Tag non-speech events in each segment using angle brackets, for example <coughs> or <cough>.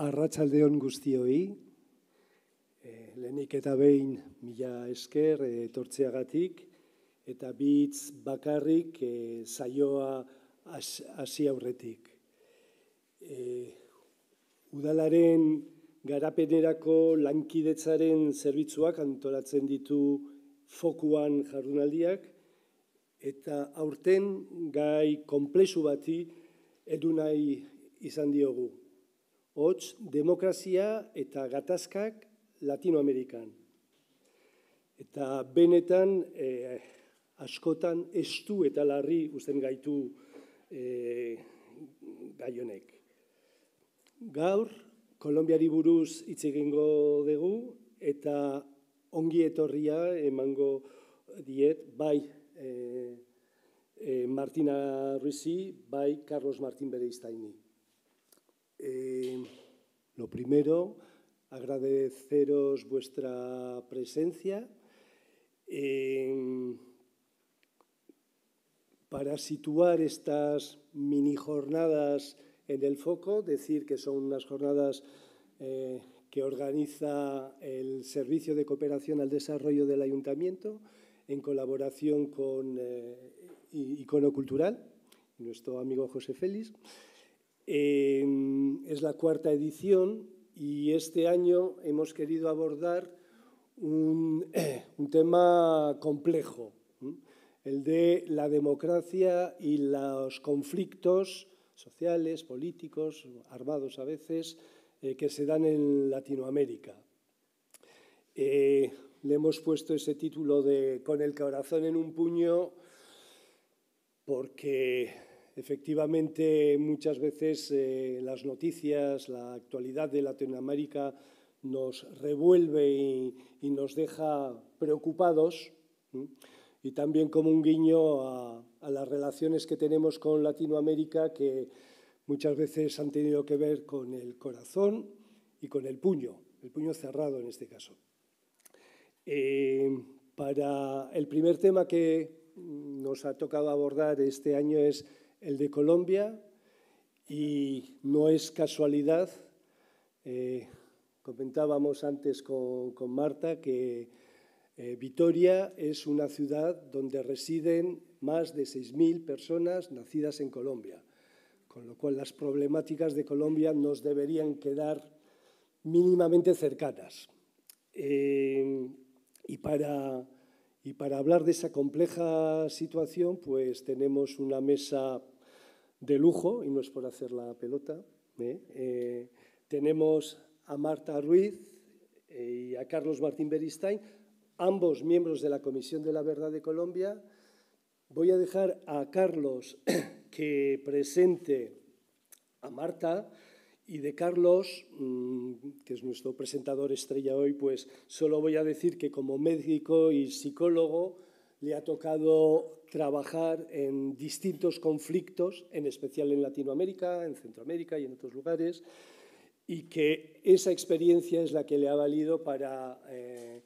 Arratxaldeon guztioi, e, lehenik eta behin mila esker eh, etortzeagatik, eta bitz bakarrik eh, saioa hasi aurretik. udalaren garapenerako lankidetzaren zerbitzuak antolatzen ditu fokuan jardunaldiak, eta aurten gai konplexu bati edunai nahi izan diogu hots demokrazia eta gatazkak Latinoamerikan. Eta benetan, eh, askotan estu eta larri uzten gaitu e, eh, gaionek. Gaur, Kolombiari buruz hitz egingo dugu eta ongi etorria emango diet bai eh, Martina Ruizi, bai Carlos Martin bere Eh, lo primero, agradeceros vuestra presencia. Eh, para situar estas mini jornadas en el foco, decir que son unas jornadas eh, que organiza el Servicio de Cooperación al Desarrollo del Ayuntamiento en colaboración con Icono Cultural, nuestro amigo José Félix es la cuarta edición y este año hemos querido abordar un, <clears throat> tema complejo, el de la democracia y los conflictos sociales, políticos, armados a veces, eh, que se dan en Latinoamérica. Eh, le hemos puesto ese título de Con el corazón en un puño porque Efectivamente, muchas veces eh, las noticias, la actualidad de Latinoamérica nos revuelve y, nos deja preocupados y también como un guiño a, las relaciones que tenemos con Latinoamérica que muchas veces han tenido que ver con el corazón y con el puño, el puño cerrado en este caso. Eh, para el primer tema que nos ha tocado abordar este año es el de Colombia y no es casualidad. Eh, comentábamos antes con, Marta que eh, Vitoria es una ciudad donde residen más de 6.000 personas nacidas en Colombia, con lo cual las problemáticas de Colombia nos deberían quedar mínimamente cercanas. Eh, y, para, y para hablar de esa compleja situación, pues tenemos una mesa de lujo, y no es por hacer la pelota. ¿eh? Eh, tenemos a Marta Ruiz eh, y a Carlos Martín Beristain, ambos miembros de la Comisión de la Verdad de Colombia. Voy a dejar a Carlos <coughs> que presente a Marta y de Carlos, mm, que es nuestro presentador estrella hoy, pues solo voy a decir que como médico y psicólogo, le ha tocado trabajar en distintos conflictos, en especial en Latinoamérica, en Centroamérica y en otros lugares, y que esa experiencia es la que le ha valido para, eh,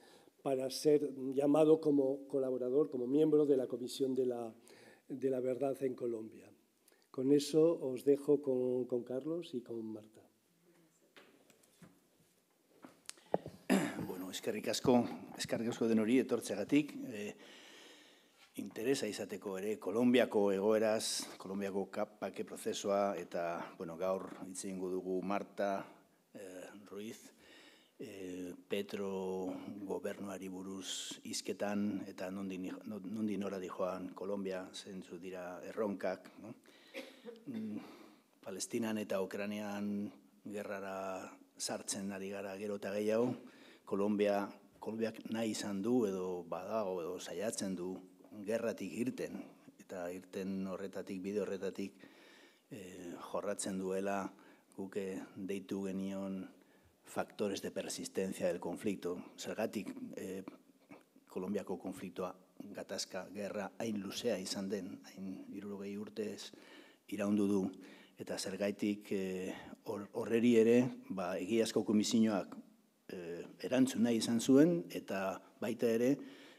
ser llamado como colaborador, como miembro de la Comisión de la, Verdad en Colombia. Con eso os dejo con, Carlos y con Marta. Bueno, eskerrik asko, eskerrik de norí, Eh, interesa izateko ere Kolombiako egoeraz, Kolombiako kapake prozesua eta bueno, gaur itzen dugu Marta eh, Ruiz, eh, Petro gobernuari buruz izketan eta nondin, nondin nora di joan Kolombia zentzu dira erronkak. No? Mm, Palestinan eta Ukranian gerrara sartzen ari gara gero eta gehiago, Kolombia, Kolombiak nahi izan du edo badago edo saiatzen du gerratik irten, eta irten horretatik, bide horretatik, eh, jorratzen duela guke eh, deitu genion faktores de persistencia del konflikto. Zergatik, e, Kolombiako konfliktoa gatazka gerra hain luzea izan den, hain irurogei urtez iraundu du, eta zergaitik horreri ere, ba, egiazko komisioak e, izan zuen, eta baita ere,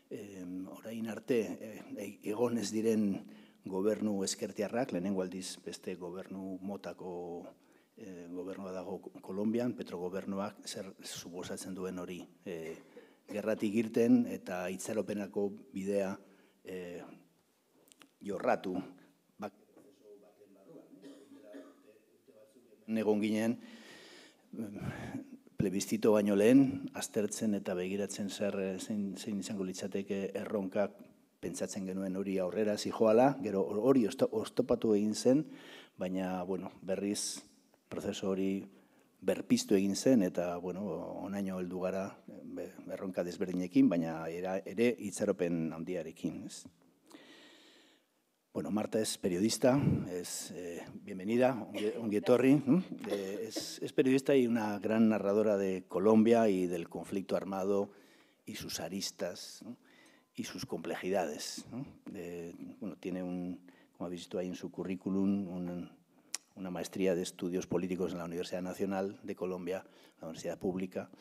eh, orain arte eh, e, egon ez diren gobernu eskertiarrak, lehenengo aldiz beste gobernu motako eh, gobernua dago Kolombian, petro gobernuak zer suposatzen duen hori eh, gerratik irten eta itzaropenako bidea eh, jorratu. Ba- Negon ginen, plebiztito baino lehen, aztertzen eta begiratzen zer eh, zein, zein izango litzateke erronka pentsatzen genuen hori aurrera zijoala, gero hori ostopatu egin zen, baina bueno, berriz prozesu hori berpiztu egin zen eta bueno, onaino heldu gara eh, erronka desberdinekin, baina ere itzaropen handiarekin. Ez? Bueno, Marta es periodista, es eh, bienvenida, un es, periodista y una gran narradora de Colombia y del conflicto armado y sus aristas y sus complejidades. tiene un, como ha visto ahí en su currículum, una maestría de estudios políticos en la Universidad Nacional de Colombia, la Universidad Pública,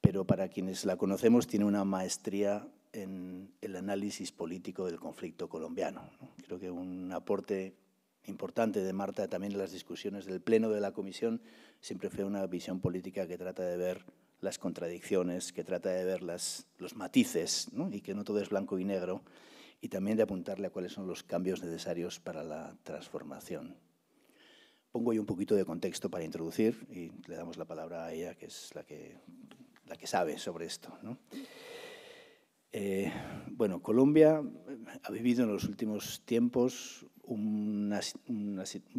pero para quienes la conocemos tiene una maestría en el análisis político del conflicto colombiano. Creo que un aporte importante de Marta también en las discusiones del Pleno de la Comisión siempre fue una visión política que trata de ver las contradicciones, que trata de ver las, los matices y que no todo es blanco y negro, y también de apuntarle a cuáles son los cambios necesarios para la transformación. Pongo ahí un poquito de contexto para introducir y le damos la palabra a ella, que es la que, la que sabe sobre esto. ¿no? Eh, bueno, Colombia eh, ha vivido en los últimos tiempos un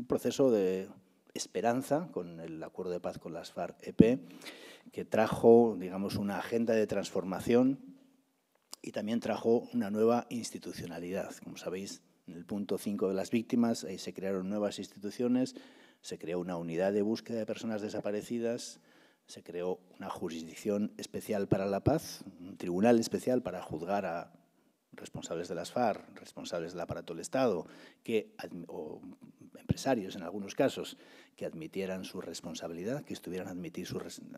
proceso de esperanza con el acuerdo de paz con las FARC-EP, que trajo, digamos, una agenda de transformación y también trajo una nueva institucionalidad. Como sabéis, en el punto 5 de las víctimas, ahí se crearon nuevas instituciones, se creó una unidad de búsqueda de personas desaparecidas, se creó una jurisdicción especial para la paz, un tribunal especial para juzgar a responsables de las FARC, responsables del aparato del Estado, que, o empresarios en algunos casos, que admitieran su responsabilidad, que estuvieran admitir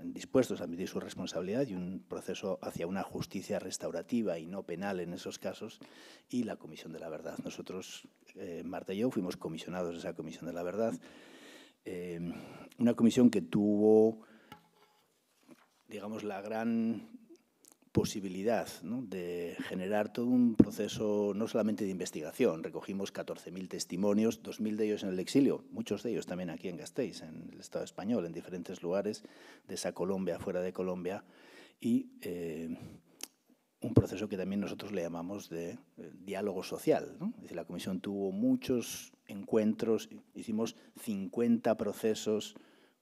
dispuestos a admitir su responsabilidad y un proceso hacia una justicia restaurativa y no penal en esos casos, y la Comisión de la Verdad. Nosotros, eh, Marta y yo, fuimos comisionados de esa Comisión de la Verdad, eh, una comisión que tuvo digamos, la gran posibilidad de generar todo un proceso no solamente de investigación. Recogimos 14.000 testimonios, 2.000 de ellos en el exilio, muchos de ellos también aquí en Gasteiz, en el Estado español, en diferentes lugares de esa Colombia, fuera de Colombia, y eh, un proceso que también nosotros le llamamos de eh, diálogo social. Es decir, la comisión tuvo muchos encuentros, hicimos 50 procesos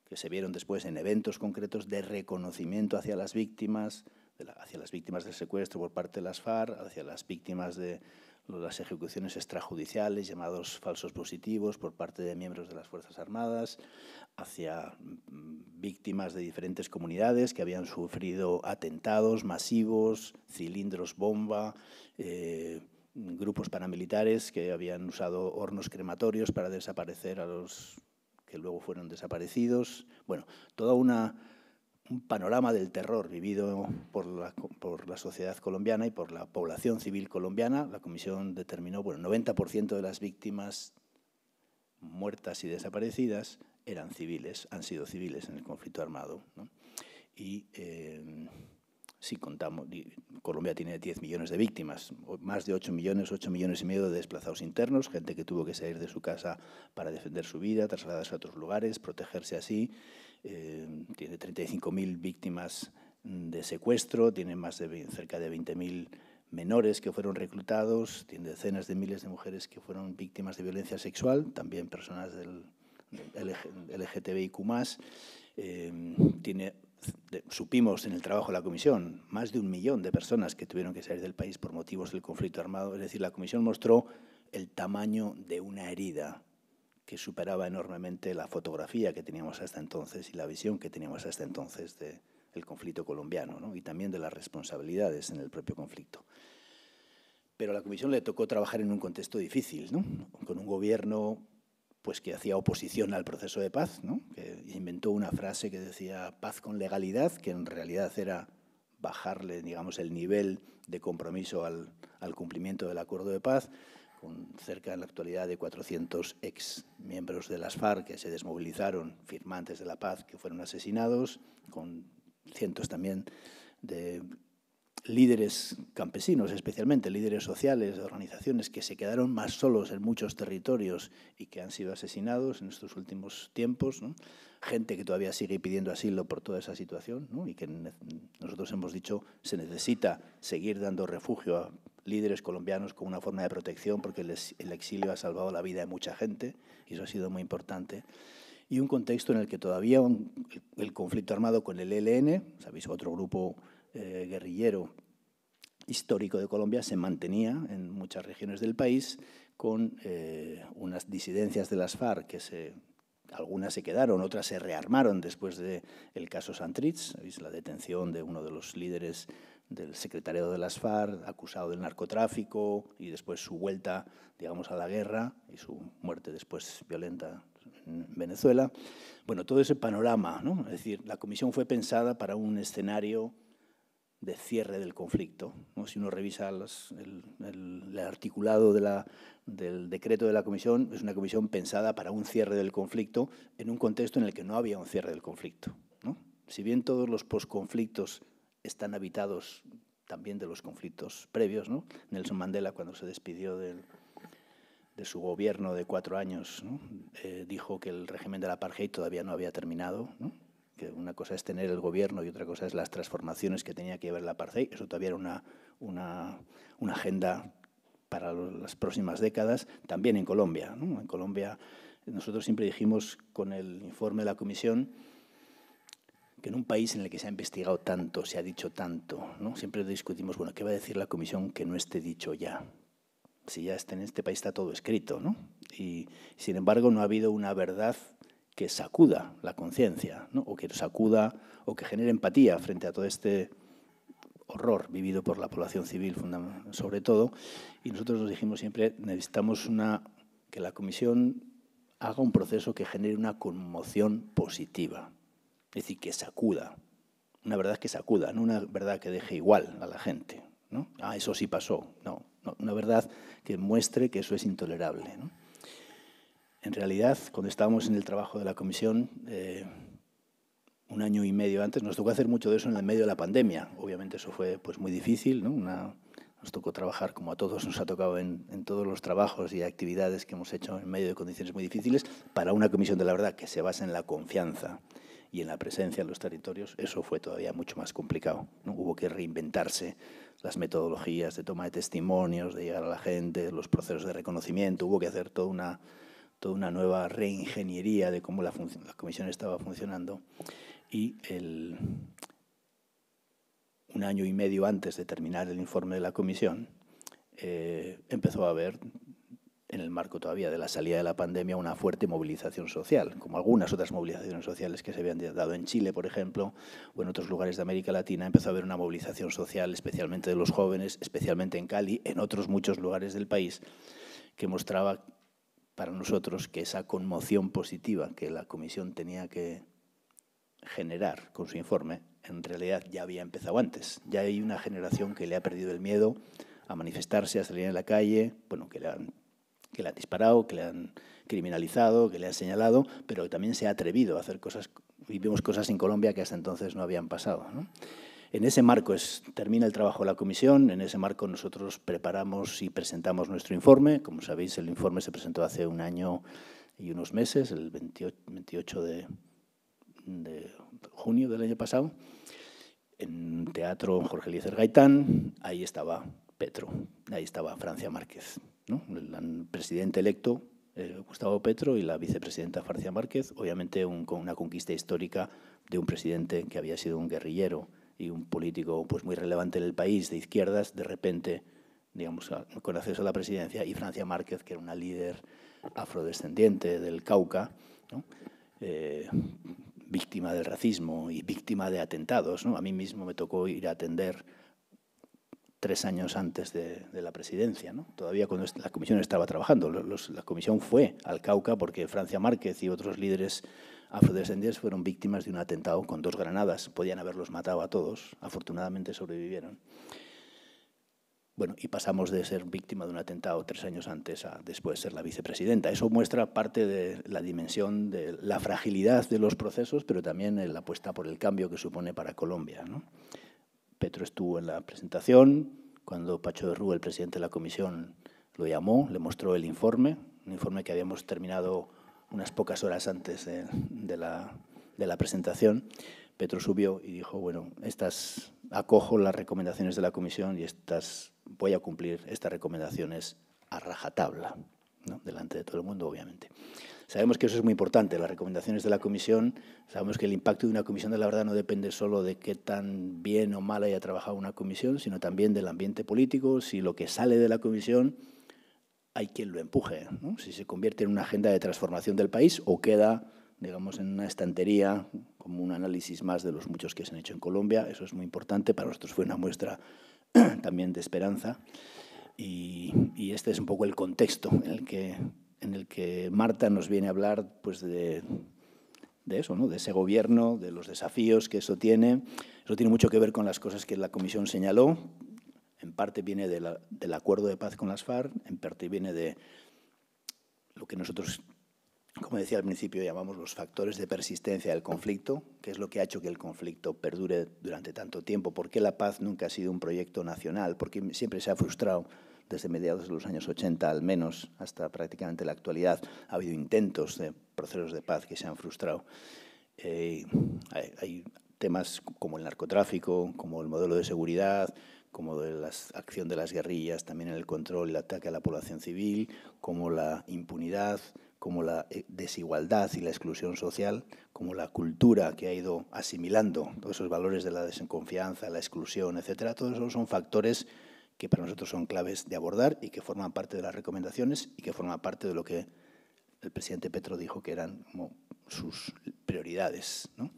que se vieron después en eventos concretos de reconocimiento hacia las víctimas, hacia las víctimas del secuestro por parte de las FARC, hacia las víctimas de las ejecuciones extrajudiciales, llamados falsos positivos por parte de miembros de las Fuerzas Armadas, hacia mm, víctimas de diferentes comunidades que habían sufrido atentados masivos, cilindros bomba, eh, grupos paramilitares que habían usado hornos crematorios para desaparecer a los que luego fueron desaparecidos. Bueno, todo un panorama del terror vivido por la, sociedad colombiana y por la población civil colombiana. La comisión determinó, bueno, 90% de las víctimas muertas y desaparecidas eran civiles, han sido civiles en el conflicto armado. Y eh, si contamos, Colombia tiene 10 millones de víctimas, más de 8 millones, 8 millones y medio de desplazados internos, gente que tuvo que salir de su casa para defender su vida, trasladarse a otros lugares, protegerse así. Eh, tiene 35.000 víctimas mm, de secuestro, tiene más de cerca de 20.000 menores que fueron reclutados, tiene decenas de miles de mujeres que fueron víctimas de violencia sexual, también personas del, LGTBIQ+, eh, tiene supimos en el trabajo de la comisión, más de un millón de personas que tuvieron que salir del país por motivos del conflicto armado. Es decir, la comisión mostró el tamaño de una herida que superaba enormemente la fotografía que teníamos hasta entonces y la visión que teníamos hasta entonces del conflicto colombiano y también de las responsabilidades en el propio conflicto. Pero a la comisión le tocó trabajar en un contexto difícil, con un gobierno pues que hacía oposición al proceso de paz, que inventó una frase que decía paz con legalidad, que en realidad era bajarle digamos, el nivel de compromiso al cumplimiento del acuerdo de paz, con cerca en la actualidad de 400 ex miembros de las FARC que se desmovilizaron, firmantes de la paz que fueron asesinados, con cientos también de líderes campesinos, especialmente líderes sociales organizaciones que se quedaron más solos en muchos territorios y que han sido asesinados en estos últimos tiempos, gente que todavía sigue pidiendo asilo por toda esa situación y que nosotros hemos dicho se necesita seguir dando refugio a líderes colombianos con una forma de protección porque el exilio ha salvado la vida de mucha gente y eso ha sido muy importante y un contexto en el que todavía el conflicto armado con el ELN, sabéis, otro grupo eh, guerrillero histórico de Colombia se mantenía en muchas regiones del país con eh, unas disidencias de las FARC que algunas se quedaron, otras se rearmaron después del el caso Santrich, la detención de uno de los líderes del secretariado de las FARC, acusado del narcotráfico, y después su vuelta, digamos, a la guerra y su muerte después violenta en Venezuela. Bueno, todo ese panorama, ¿no? Es decir, la comisión fue pensada para un escenario de cierre del conflicto. ¿no? Si uno revisa el, articulado del decreto de la comisión, es una comisión pensada para un cierre del conflicto en un contexto en el que no había un cierre del conflicto. Si bien todos los posconflictos están habitados también de los conflictos previos, Nelson Mandela cuando se despidió de su gobierno de cuatro años eh, dijo que el régimen de la apartheid todavía no había terminado. ¿no? que una cosa es tener el gobierno y otra cosa es las transformaciones que tenía que ver la PARCEI, Eso todavía era una, agenda para las próximas décadas, también en Colombia. En Colombia nosotros siempre dijimos con el informe de la Comisión que en un país en el que se ha investigado tanto, se ha dicho tanto, siempre discutimos, bueno, ¿qué va a decir la Comisión que no esté dicho ya? Si ya está en este país está todo escrito, ¿no? Y sin embargo no ha habido una verdad que sacuda la conciencia, o que sacuda o que genere empatía frente a todo este horror vivido por la población civil, sobre todo. Y nosotros nos dijimos siempre, necesitamos una, que la comisión haga un proceso que genere una conmoción positiva, es decir, que sacuda, una verdad que sacuda, no una verdad que deje igual a la gente. ¿no? Ah, eso sí pasó, no, no una verdad que muestre que eso es intolerable. ¿no? En realidad, cuando estábamos en el trabajo de la comisión, eh, un año y medio antes, nos tocó hacer mucho de eso en el medio de la pandemia. Obviamente eso fue pues, muy difícil, Una, nos tocó trabajar como a todos nos ha tocado en, todos los trabajos y actividades que hemos hecho en medio de condiciones muy difíciles para una comisión de la verdad que se basa en la confianza y en la presencia en los territorios, eso fue todavía mucho más complicado. ¿no? Hubo que reinventarse las metodologías de toma de testimonios, de llegar a la gente, los procesos de reconocimiento, hubo que hacer toda una toda una nueva reingeniería de cómo la, la comisión estaba funcionando y un año y medio antes de terminar el informe de la comisión, eh, empezó a haber, en el marco todavía de la salida de la pandemia, una fuerte movilización social, como algunas otras movilizaciones sociales que se habían dado en Chile, por ejemplo, o en otros lugares de América Latina, empezó a haber una movilización social, especialmente de los jóvenes, especialmente en Cali, en otros muchos lugares del país, que mostraba para nosotros que esa conmoción positiva que la comisión tenía que generar con su informe, en realidad ya había empezado antes. Ya hay una generación que le ha perdido el miedo a manifestarse, a salir en la calle, bueno, que le han, que le han disparado, que le han criminalizado, que le han señalado, pero también se ha atrevido a hacer cosas, vivimos cosas en Colombia que hasta entonces no habían pasado. En ese marco es, termina el trabajo de la comisión, en ese marco nosotros preparamos y presentamos nuestro informe. Como sabéis, el informe se presentó hace un año y unos meses, el 28 de, junio del año pasado, en Teatro Jorge Eliezer Gaitán. Ahí estaba Petro, ahí estaba Francia Márquez, el presidente electo eh, Gustavo Petro y la vicepresidenta Francia Márquez, obviamente una conquista histórica de un presidente que había sido un guerrillero y un político pues, muy relevante en el país de izquierdas, de repente, digamos, con acceso a la presidencia, y Francia Márquez, que era una líder afrodescendiente del Cauca, eh, víctima del racismo y víctima de atentados. A mí mismo me tocó ir a atender tres años antes de, la presidencia, todavía cuando la comisión estaba trabajando. la comisión fue al Cauca porque Francia Márquez y otros líderes afrodescendientes fueron víctimas de un atentado con dos granadas. Podían haberlos matado a todos, afortunadamente sobrevivieron. Bueno, y pasamos de ser víctima de un atentado tres años antes a después ser la vicepresidenta. Eso muestra parte de la dimensión de la fragilidad de los procesos, pero también la apuesta por el cambio que supone para Colombia. Petro estuvo en la presentación, cuando Pacho de Rú, el presidente de la comisión, lo llamó, le mostró el informe, un informe que habíamos terminado unas pocas horas antes de, la, presentación, Petro subió y dijo, bueno, estas acojo las recomendaciones de la comisión y estas voy a cumplir estas recomendaciones a rajatabla, delante de todo el mundo, obviamente. Sabemos que eso es muy importante, las recomendaciones de la comisión, sabemos que el impacto de una comisión de la verdad no depende solo de qué tan bien o mal haya trabajado una comisión, sino también del ambiente político, si lo que sale de la comisión hay quien lo empuje, si se convierte en una agenda de transformación del país o queda, digamos, en una estantería como un análisis más de los muchos que se han hecho en Colombia. Eso es muy importante, para nosotros fue una muestra <clears throat> también de esperanza. Y, este es un poco el contexto en el que, en el que Marta nos viene a hablar pues, de, eso, ¿no? de ese gobierno, de los desafíos que eso tiene. Eso tiene mucho que ver con las cosas que la comisión señaló, en parte viene del acuerdo de paz con las FARC, en parte viene de lo que nosotros, como decía al principio, llamamos los factores de persistencia del conflicto, que es lo que ha hecho que el conflicto perdure durante tanto tiempo. ¿Por qué la paz nunca ha sido un proyecto nacional? Porque siempre se ha frustrado desde mediados de los años 80 al menos hasta prácticamente la actualidad. Ha habido intentos de procesos de paz que se han frustrado. Eh, hay temas como el narcotráfico, como el modelo de seguridad, como de la acción de las guerrillas, también el control y el ataque a la población civil, como la impunidad, como la eh, desigualdad y la exclusión social, como la cultura que ha ido asimilando todos esos valores de la desconfianza, la exclusión, etcétera, todos esos son factores que para nosotros son claves de abordar y que forman parte de las recomendaciones y que forman parte de lo que el presidente Petro dijo que eran sus prioridades. ¿no?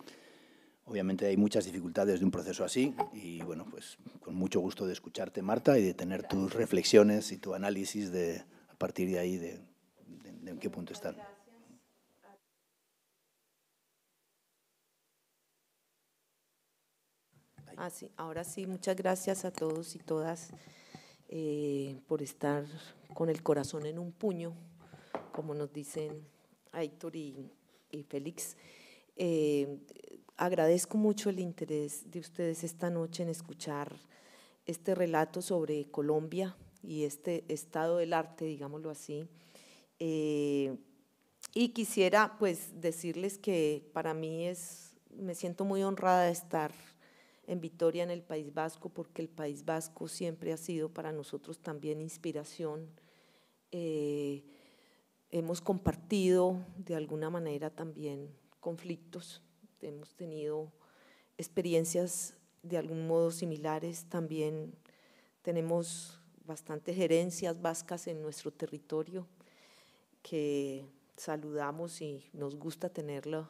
Obviamente hay muchas dificultades de un proceso así y bueno, pues con mucho gusto de escucharte, Marta, y de tener tus reflexiones y tu análisis de, a partir de ahí de, en qué punto están. Ah, Ahora sí, muchas gracias a todos y todas eh, por estar con el corazón en un puño, como nos dicen Aitor y, y Félix. Eh, agradezco mucho el interés de ustedes esta noche en escuchar este relato sobre Colombia y este estado del arte, digámoslo así. Eh, y quisiera pues decirles que para mí es, me siento muy honrada de estar en Vitoria, en el País Vasco, porque el País Vasco siempre ha sido para nosotros también inspiración. Eh, hemos compartido de alguna manera también conflictos hemos tenido experiencias de algún modo similares, también tenemos bastantes herencias vascas en nuestro territorio que saludamos y nos gusta tenerlo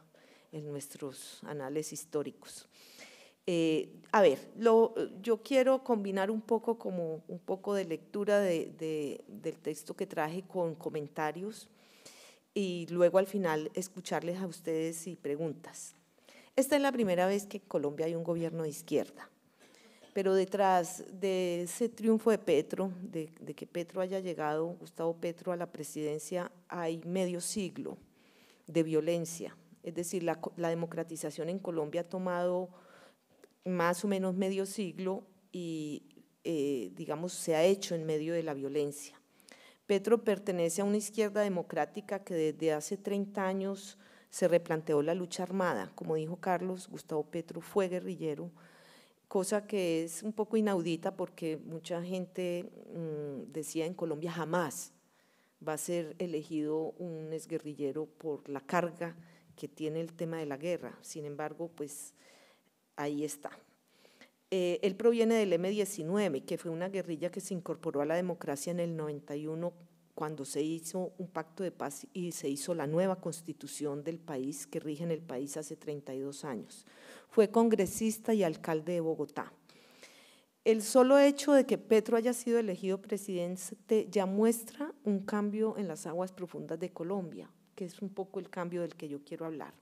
en nuestros anales históricos. Eh, a ver, yo quiero combinar un poco como un poco de lectura del texto que traje con comentarios y luego al final escucharles a ustedes y preguntas. Esta es la primera vez que en Colombia hay un gobierno de izquierda, pero detrás de ese triunfo de Petro, de, que Petro haya llegado, Gustavo Petro, a la presidencia, hay medio siglo de violencia. Es decir, la, democratización en Colombia ha tomado más o menos medio siglo y, eh, digamos, se ha hecho en medio de la violencia. Petro pertenece a una izquierda democrática que desde hace 30 años se replanteó la lucha armada. Como dijo Carlos, Gustavo Petro fue guerrillero, cosa que es un poco inaudita porque mucha gente mm, decía en Colombia jamás va a ser elegido un exguerrillero por la carga que tiene el tema de la guerra. Sin embargo, pues ahí está. Eh, él proviene del M-19, que fue una guerrilla que se incorporó a la democracia en el 91 cuando se hizo un pacto de paz y se hizo la nueva constitución del país que rige en el país hace 32 años. Fue congresista y alcalde de Bogotá. El solo hecho de que Petro haya sido elegido presidente ya muestra un cambio en las aguas profundas de Colombia, que es un poco el cambio del que yo quiero hablar.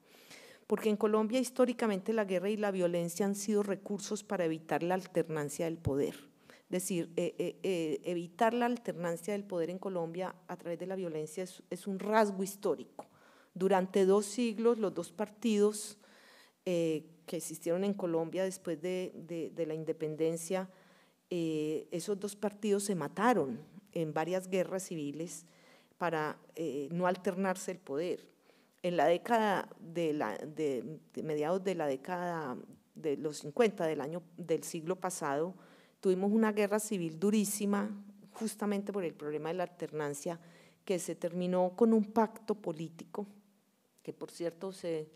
Porque en Colombia históricamente la guerra y la violencia han sido recursos para evitar la alternancia del poder decir, eh, eh, eh, evitar la alternancia del poder en Colombia a través de la violencia es, un rasgo histórico. Durante dos siglos, los dos partidos que existieron en Colombia después de, la independencia, esos dos partidos se mataron en varias guerras civiles para no alternarse el poder. En la década de, de mediados de la década de los 50 del año del siglo pasado, Tuvimos una guerra civil durísima justamente por el problema de la alternancia que se terminó con un pacto político, que por cierto se,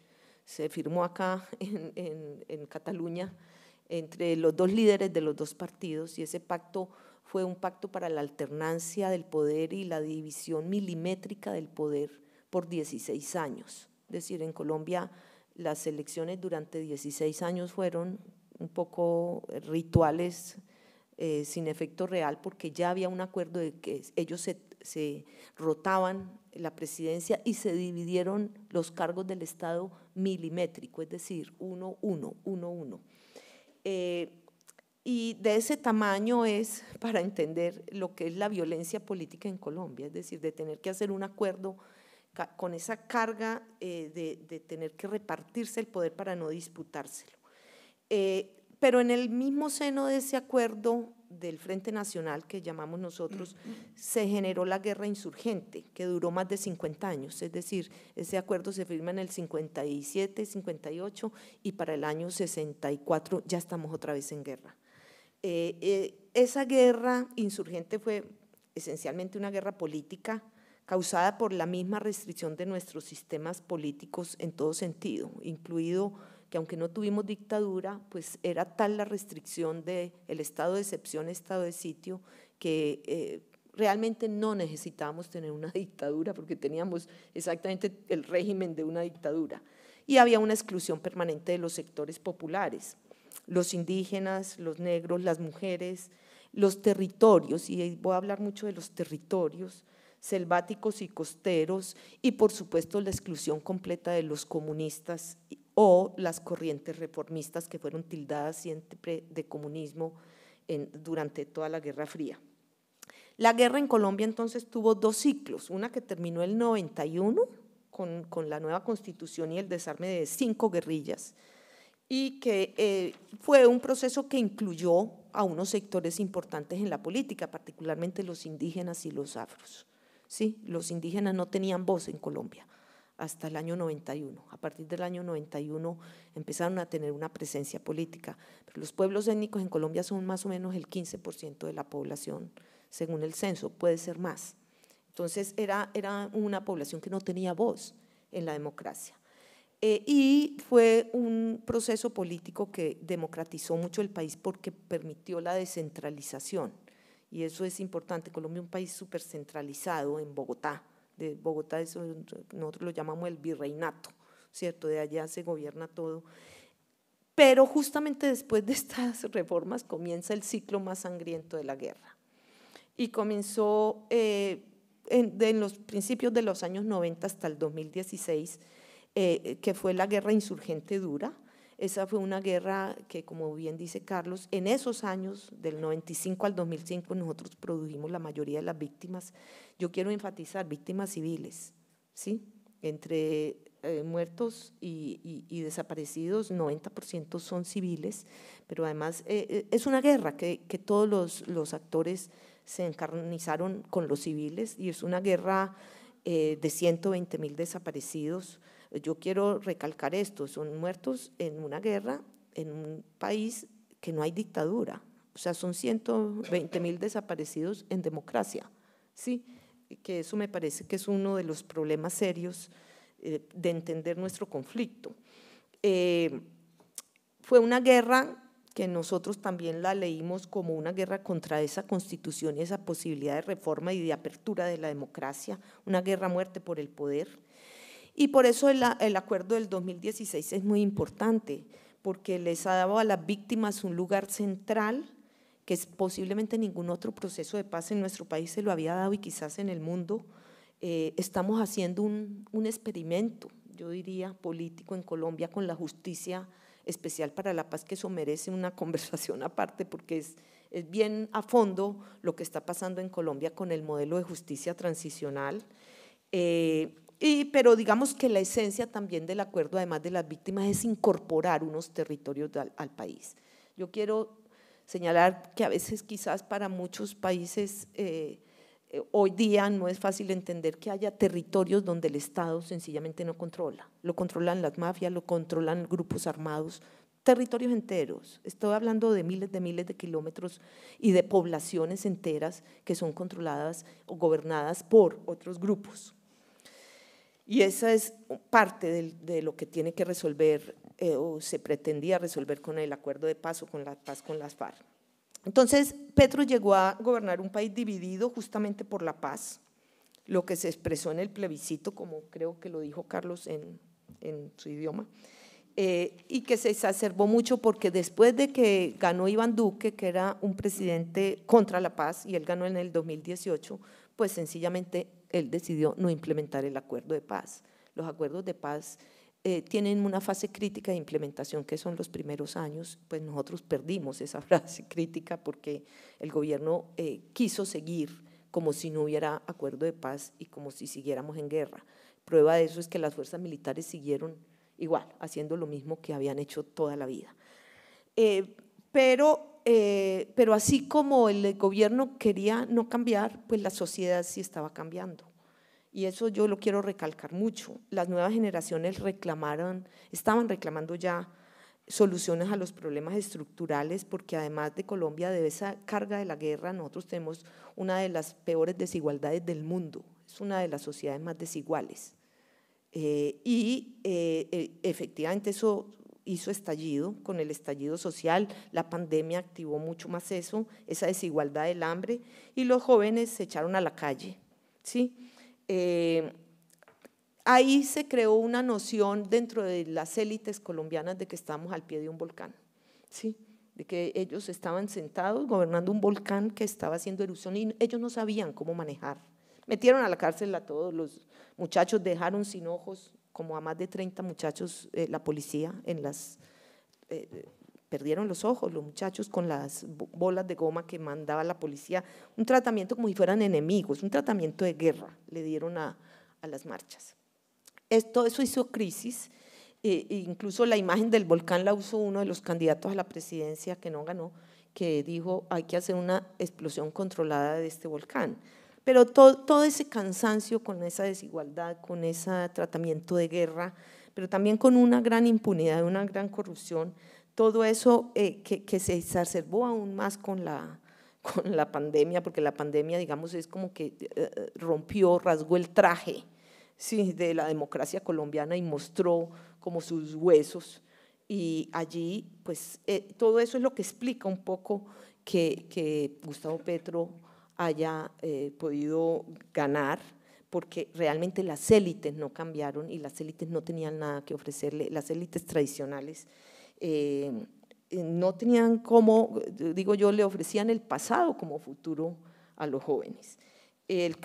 se firmó acá <laughs> en, en, en Cataluña entre los dos líderes de los dos partidos y ese pacto fue un pacto para la alternancia del poder y la división milimétrica del poder por 16 años. Es decir, en Colombia las elecciones durante 16 años fueron un poco rituales eh, sin efecto real porque ya había un acuerdo de que ellos se, se rotaban la presidencia y se dividieron los cargos del Estado milimétrico, es decir, uno, uno, uno, uno. Eh, y de ese tamaño es <laughs> para entender lo que es la violencia política en Colombia, es decir, de tener que hacer un acuerdo con esa carga eh, de, de, tener que repartirse el poder para no disputárselo. Pero en el mismo seno de ese acuerdo del Frente Nacional, que llamamos nosotros, se generó la guerra insurgente, que duró más de 50 años. Es decir, ese acuerdo se firma en el 57, 58 y para el año 64 ya estamos otra vez en guerra. Eh, eh, esa guerra insurgente fue esencialmente una guerra política causada por la misma restricción de nuestros sistemas políticos en todo sentido, incluido que aunque no tuvimos dictadura, pues era tal la restricción del el estado de excepción, estado de sitio, que eh, realmente no necesitábamos tener una <laughs> dictadura porque teníamos exactamente el régimen de una dictadura. Y había una exclusión permanente de los sectores populares, los indígenas, los negros, las mujeres, los territorios, y voy a hablar mucho de los territorios selváticos y costeros, y por supuesto la exclusión completa de los comunistas o las corrientes reformistas que fueron tildadas siempre de comunismo durante toda la Guerra Fría. La guerra en Colombia entonces tuvo dos ciclos, una que terminó el 91 con, con la nueva constitución y el desarme de cinco guerrillas, y que eh, fue un proceso que incluyó a unos sectores importantes en la política, particularmente los indígenas y los afros. ¿sí? Los indígenas no tenían voz en Colombia hasta el año 91. A partir del año 91 empezaron a tener una presencia política. los pueblos étnicos en Colombia son más o menos el 15% de la población, según el censo, puede ser más. Entonces era, era una población que no tenía voz en la democracia. Eh, y fue un proceso político que democratizó mucho el país porque permitió la descentralización. Y eso es importante. Colombia es un país súper centralizado en Bogotá de Bogotá, eso, nosotros lo llamamos el virreinato, ¿cierto? De allá se gobierna todo. Pero justamente después de <laughs> estas reformas comienza el ciclo más sangriento de la guerra. Y comenzó eh, en, los principios de los años 90 hasta el 2016, eh, que fue la guerra insurgente dura, esa fue una guerra que, como bien dice Carlos, en esos años, del 95 al 2005, nosotros produjimos la mayoría de las víctimas. Yo quiero enfatizar, víctimas civiles, ¿sí? Entre eh, muertos y, desaparecidos, 90% son civiles, pero además eh, eh, es una guerra que, todos los, actores se encarnizaron con los civiles y es una guerra de 120 mil desaparecidos yo quiero recalcar esto, son muertos en una guerra, en un país que no hay dictadura. O sea, son 120 mil desaparecidos en democracia. ¿sí? Que eso me parece que es uno de los problemas serios eh, de entender nuestro conflicto. Eh, fue una guerra que nosotros también la leímos como una guerra contra esa constitución y esa posibilidad de reforma y de apertura de la democracia, una guerra muerte por el poder. Y por eso el, el acuerdo del 2016 es muy importante, porque les ha dado a las víctimas un lugar central que es posiblemente ningún otro proceso de paz en nuestro país se lo había dado y quizás en el mundo. Eh, estamos haciendo un, un, experimento, yo diría, político en Colombia con la justicia especial para la paz, que eso merece una <laughs> conversación aparte porque es, es bien a fondo lo que está pasando en Colombia con el modelo de justicia transicional. Eh, pero digamos que la esencia también del acuerdo, además de las víctimas, es incorporar unos territorios al, país. Yo quiero señalar que a veces quizás para muchos países eh, eh, hoy día no es fácil entender que haya territorios donde el Estado sencillamente no controla. Lo controlan las mafias, lo controlan grupos armados, territorios enteros. Estoy hablando de miles de miles de kilómetros y de poblaciones enteras que son controladas o gobernadas por otros grupos. Y esa es parte de, lo que tiene que resolver eh, o se pretendía resolver con el acuerdo de paz o con la paz con las FARC. Entonces, Petro llegó a gobernar un país dividido justamente por la paz, lo que se expresó en el plebiscito, como creo que lo dijo Carlos en, su idioma, eh, y que se exacerbó mucho porque después de que ganó Iván Duque, que era un presidente contra la paz, y él ganó en el 2018, pues sencillamente él decidió no implementar el acuerdo de paz. Los acuerdos de paz eh, tienen una fase crítica de implementación que son los primeros años, pues nosotros perdimos esa <laughs> fase crítica porque el gobierno eh, quiso seguir como si no hubiera acuerdo de paz y como si siguiéramos en guerra. Prueba de eso es que las fuerzas militares siguieron igual, haciendo lo mismo que habían hecho toda la vida. Eh, pero eh, pero así como el gobierno quería no cambiar, pues la sociedad sí estaba cambiando. Y eso yo lo quiero recalcar mucho. Las nuevas generaciones reclamaron, estaban reclamando ya soluciones a los problemas estructurales, porque además de Colombia, de esa carga de la guerra, nosotros tenemos una de las peores desigualdades del mundo, es una de las sociedades más desiguales. Eh, y eh, efectivamente eso hizo estallido con el estallido social, la pandemia activó mucho más eso, esa desigualdad del hambre, y los jóvenes se echaron a la calle. ¿sí? Eh, ahí se creó una noción dentro de las élites colombianas de que estamos al pie de un volcán, ¿sí? de que ellos estaban sentados gobernando un volcán que estaba haciendo erupción y ellos no sabían cómo manejar. Metieron a la cárcel a todos los muchachos, dejaron sin ojos como a más de 30 muchachos, eh, la policía en las... Eh, perdieron los ojos los muchachos con las bolas de goma que mandaba la policía, un tratamiento como si fueran enemigos, un tratamiento de guerra le dieron a, a las marchas. Esto, eso hizo crisis, eh, e incluso la imagen del volcán la usó uno de los candidatos a la presidencia que no ganó, que dijo hay que hacer una explosión controlada de este volcán. Pero todo, ese cansancio con esa desigualdad, con ese tratamiento de guerra, pero también con una gran impunidad, una gran corrupción, todo eso eh, que, se exacerbó aún más con la, <laughs> con la pandemia, porque la pandemia, digamos, es como que eh, rompió, rasgó el traje ¿sí? de la democracia colombiana y mostró como sus huesos. Y allí, pues, eh, todo eso es lo que explica un poco que, que Gustavo Petro haya eh, podido ganar, porque realmente las élites no cambiaron y las élites no tenían nada que ofrecerle, las élites tradicionales. Eh, eh, no tenían cómo, digo yo, le ofrecían el pasado como futuro a los jóvenes. El,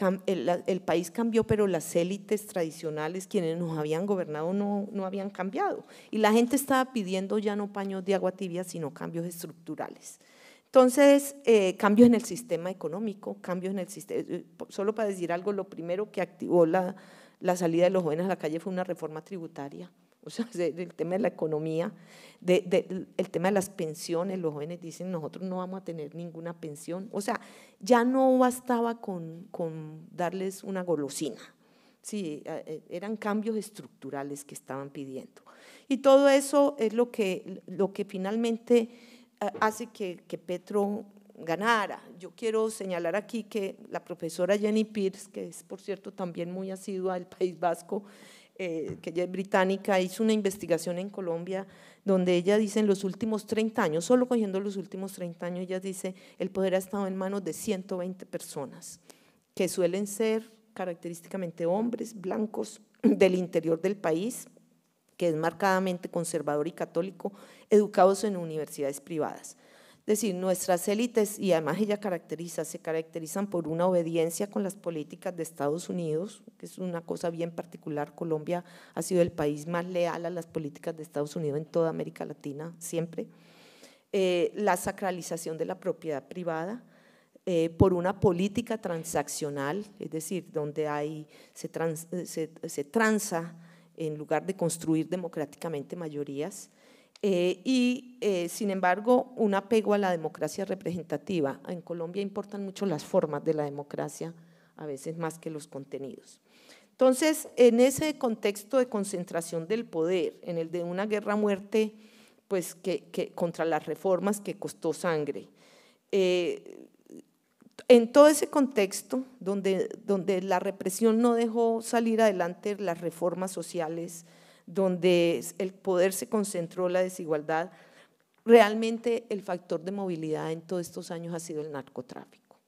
país cambió, pero las élites tradicionales, quienes nos habían gobernado, no, no habían cambiado. Y la gente estaba pidiendo ya no paños de agua tibia, sino cambios estructurales. Entonces, eh, cambios en el sistema económico, cambios en el sistema, eh, eh, solo para decir algo, lo primero que activó la, la salida de los jóvenes a la calle fue una reforma tributaria, <laughs> o sea, el tema de la economía, el tema de las pensiones, los jóvenes dicen, nosotros no vamos a tener ninguna pensión, o sea, ya no bastaba con, con darles una golosina, sí, eran cambios estructurales que estaban pidiendo. Y todo eso es lo que, lo que finalmente hace que, Petro ganara. Yo quiero señalar aquí que la profesora Jenny Pierce, que es por cierto también muy asidua del <laughs> País Vasco, eh, que ella es británica, hizo una investigación en Colombia donde ella dice en los últimos 30 años, solo cogiendo los últimos 30 años, ella dice, el poder ha estado en manos de 120 personas, que suelen ser característicamente hombres blancos del interior del país, que es marcadamente conservador y católico, educados en universidades privadas. Es decir, nuestras élites, y además ella caracteriza, se caracterizan por una obediencia con las políticas de Estados Unidos, que es una cosa bien particular. Colombia ha sido el país más leal a las políticas de Estados Unidos en toda América Latina, siempre. Eh, la sacralización de la propiedad privada, eh, por una política transaccional, es decir, donde hay, se, eh, se transa en lugar de construir democráticamente mayorías. Eh, y, eh, sin embargo, un apego a la democracia representativa. En Colombia importan mucho las formas de la democracia, a veces más que los contenidos. Entonces, en ese contexto de concentración del poder, en el de una guerra muerte pues, que, contra las reformas que costó sangre, eh, en todo ese contexto donde, donde la represión no dejó salir adelante las reformas sociales, donde el poder se concentró, la desigualdad, realmente el factor de movilidad en todos estos años ha sido el narcotráfico.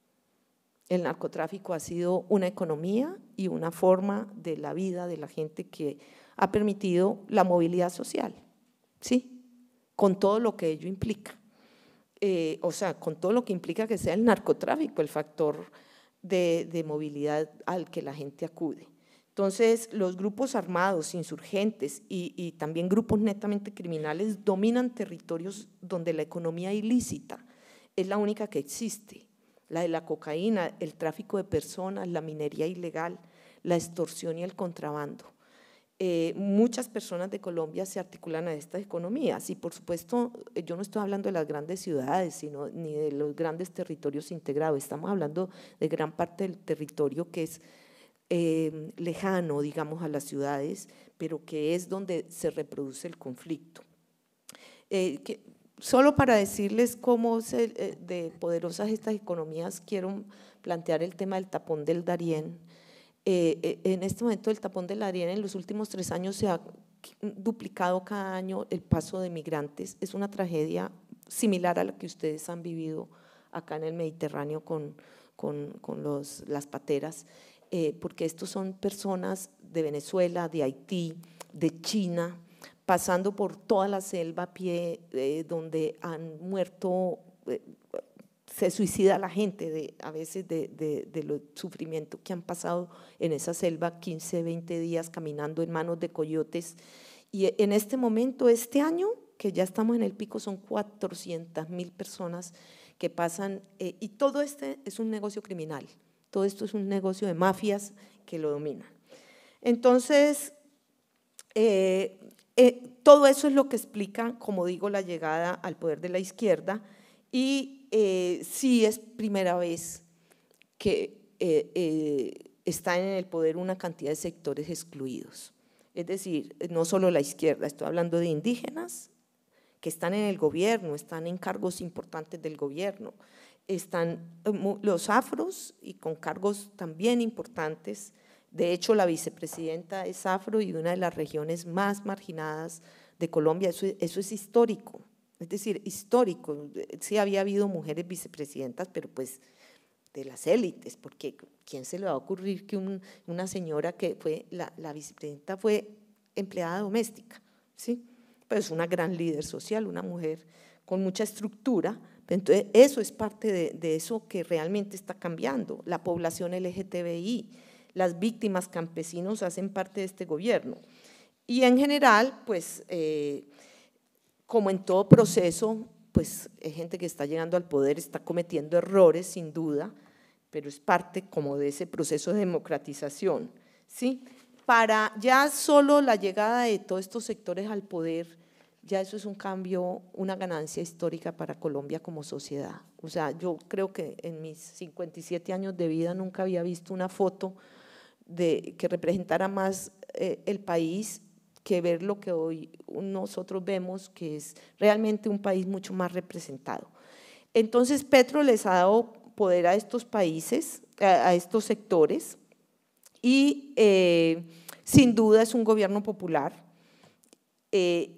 El narcotráfico ha sido una economía y una forma de la vida de la gente que ha permitido la movilidad social, ¿sí? Con todo lo que ello implica. Eh, o sea, con todo lo que implica que sea el narcotráfico el factor de, movilidad al que la gente acude. Entonces, los grupos armados, insurgentes y, también grupos netamente criminales dominan territorios donde la economía ilícita es la única que existe, la de la cocaína, el tráfico de personas, la minería ilegal, la extorsión y el contrabando. Eh, muchas personas de Colombia se articulan a estas economías. Y por supuesto, eh, yo no estoy hablando de las grandes ciudades, sino ni de los grandes territorios integrados. Estamos hablando de gran parte del territorio que es eh, lejano, digamos, a las ciudades, pero que es donde se reproduce el conflicto. solo para decirles cómo de poderosas estas economías, quiero plantear el tema del tapón del Darién eh, eh, en este momento el tapón de la arena en los últimos tres años se ha duplicado cada año el paso de migrantes. Es una tragedia similar a la que ustedes han vivido acá en el Mediterráneo con, con, los, las pateras, eh, porque estos son personas de Venezuela, de Haití, de China, pasando por toda la selva a pie, donde han muerto se suicida la gente de, a veces de, los sufrimientos que han pasado en esa selva, 15, 20 días caminando en manos de coyotes. Y en este momento, este año, que ya estamos en el pico, son 400 mil personas que pasan, eh, y todo este es un negocio criminal, todo esto es un negocio de mafias que lo dominan. Entonces, eh, eh, todo eso es lo que explica, como digo, la llegada al poder de la izquierda y eh, sí es primera vez que eh, eh, están está en el poder una cantidad de sectores excluidos. Es decir, no solo la izquierda, estoy hablando de indígenas que están en el gobierno, están en cargos importantes del gobierno, están los afros y con cargos también importantes. De hecho, la vicepresidenta es afro y una de las regiones más marginadas de Colombia, eso es histórico es decir, histórico. Eh, sí había habido mujeres vicepresidentas, pero pues de las élites, porque ¿quién se le va a ocurrir que una señora que fue, la, vicepresidenta fue empleada doméstica? ¿sí? Pero es una gran líder social, una mujer con mucha estructura. Entonces, eso es parte de, eso que realmente está cambiando. La población LGTBI, las víctimas campesinos hacen parte de este gobierno. Y en general, pues... Eh, como en todo proceso, pues hay gente que está llegando al poder, está cometiendo errores sin duda, pero es parte como de ese proceso de democratización. ¿sí? Para ya solo la llegada de todos estos sectores al poder, ya eso es un cambio, una ganancia histórica para Colombia como sociedad. O sea, yo creo que en mis 57 años de vida nunca había visto una foto que representara más eh, el país que ver lo que hoy nosotros vemos, que es realmente un país mucho más representado. Entonces, Petro les ha dado poder a estos países, a, estos sectores, y eh, sin duda es un gobierno popular. Eh,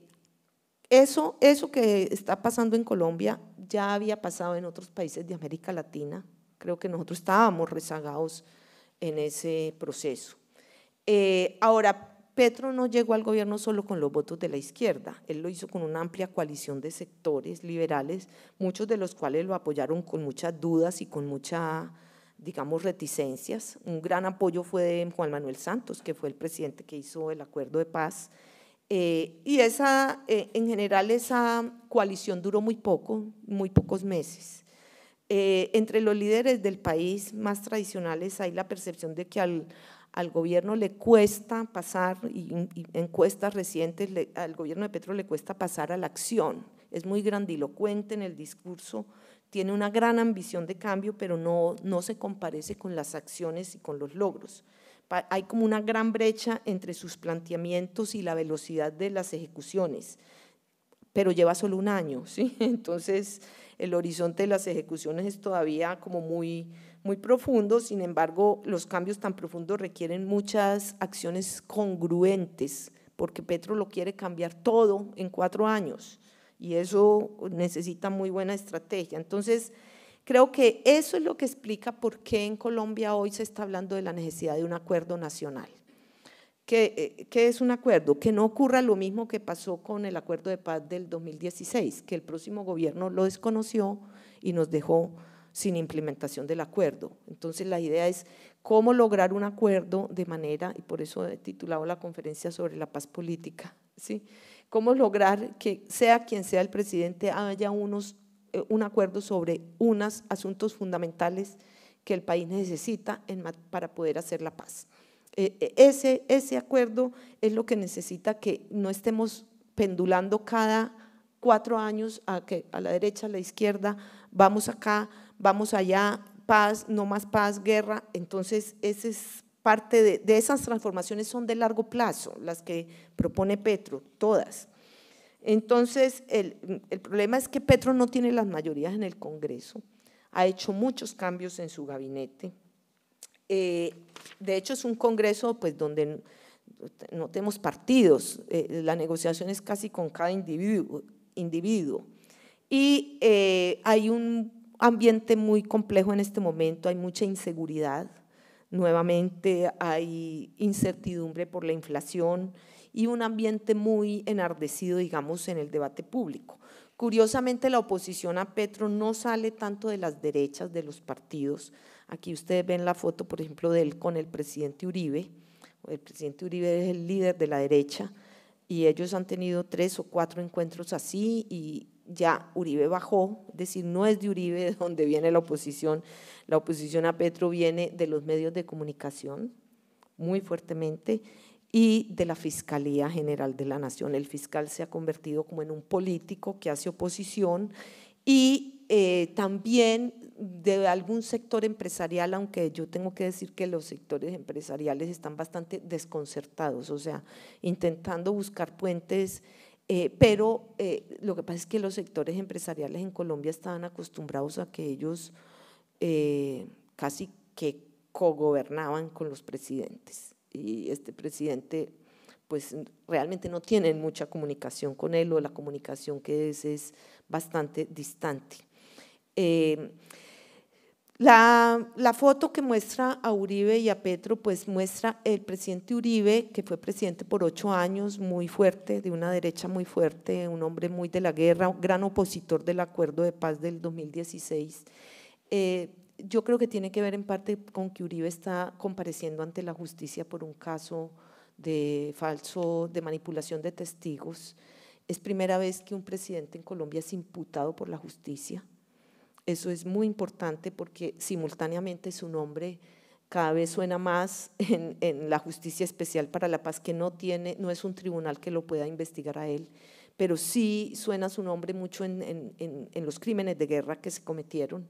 eso, eso que está pasando en Colombia ya había pasado en otros países de América Latina. Creo que nosotros estábamos rezagados en ese proceso. Eh, ahora, Petro no llegó al gobierno solo con los votos de la izquierda, él lo hizo con una amplia coalición de sectores liberales, muchos de los cuales lo apoyaron con muchas dudas y con mucha, digamos, reticencias. Un gran apoyo fue de Juan Manuel Santos, que fue el presidente que hizo el acuerdo de paz. Eh, y esa, eh, en general esa coalición duró muy poco, muy pocos meses. Eh, entre los líderes del país más tradicionales hay la percepción de que al al gobierno le cuesta pasar, y, encuestas recientes, al gobierno de Petro le cuesta pasar a la acción. Es muy grandilocuente en el discurso, tiene una gran ambición de cambio, pero no, no se comparece con las acciones y con los logros. hay como una gran brecha entre sus planteamientos y la velocidad de las ejecuciones, pero lleva solo un año, <laughs> ¿sí? Entonces, el horizonte de las ejecuciones es todavía como muy muy profundo, sin embargo, los cambios tan profundos requieren muchas acciones congruentes, porque Petro lo quiere cambiar todo en cuatro años y eso necesita muy buena estrategia. Entonces, creo que eso es lo que explica por qué en Colombia hoy se está hablando de la necesidad de un acuerdo nacional. Eh, ¿Qué, es un acuerdo? Que no ocurra lo mismo que pasó con el acuerdo de paz del 2016, que el próximo gobierno lo desconoció y nos dejó sin implementación del acuerdo. Entonces la idea es cómo lograr un acuerdo de manera, y por eso he titulado la conferencia sobre la paz política, ¿sí? cómo lograr que sea quien sea el presidente haya unos, eh, un acuerdo sobre unos asuntos fundamentales que el país necesita para poder hacer la paz. Eh, eh, ese, ese acuerdo es lo que necesita que no estemos pendulando cada cuatro años a, que, a la derecha, a la izquierda, vamos acá, vamos allá, paz, no más paz, guerra. Entonces, esa es parte de, esas transformaciones son de largo plazo, las que propone Petro, todas. Entonces, el, el, problema es que Petro no tiene las mayorías en el Congreso, ha hecho muchos cambios en su gabinete. Eh, de hecho, es un Congreso pues, donde no, tenemos partidos, eh, la negociación es casi con cada individuo. individuo. Y eh, hay un ambiente muy complejo en este momento, hay mucha inseguridad, nuevamente hay incertidumbre por la inflación y un ambiente muy enardecido, digamos, en el debate público. Curiosamente, la oposición a Petro no sale tanto de las derechas de los partidos. Aquí ustedes ven la foto, por ejemplo, de él con el presidente Uribe. El presidente Uribe es el líder de la derecha y ellos han tenido tres o cuatro encuentros así y ya Uribe bajó, es decir, no es de Uribe donde viene la oposición, la oposición a Petro viene de los medios de comunicación, muy fuertemente, y de la Fiscalía General de la Nación. El fiscal se ha convertido como en un político que hace oposición y eh, también de algún sector empresarial, aunque yo tengo que decir que los sectores empresariales están bastante desconcertados, o sea, intentando buscar puentes eh, pero eh, lo que pasa es que los sectores empresariales en Colombia estaban acostumbrados a que ellos eh, casi que cogobernaban con los presidentes. Y este presidente, pues realmente no tienen mucha comunicación con él o la comunicación que es es bastante distante. La, foto que muestra a Uribe y a Petro, pues muestra el presidente Uribe, que fue presidente por ocho años, muy fuerte, de una derecha muy fuerte, un hombre muy de la guerra, gran opositor del acuerdo de paz del 2016. Eh, yo creo que tiene que ver en parte con que Uribe está compareciendo ante la justicia por un caso de falso, de manipulación de testigos. Es primera vez que un presidente en Colombia es imputado por la justicia eso es muy importante porque simultáneamente su nombre cada vez suena más <laughs> en, la Justicia Especial para la Paz, que no tiene, no es un tribunal que lo pueda investigar a él, pero sí suena su nombre mucho en, los crímenes de guerra que se cometieron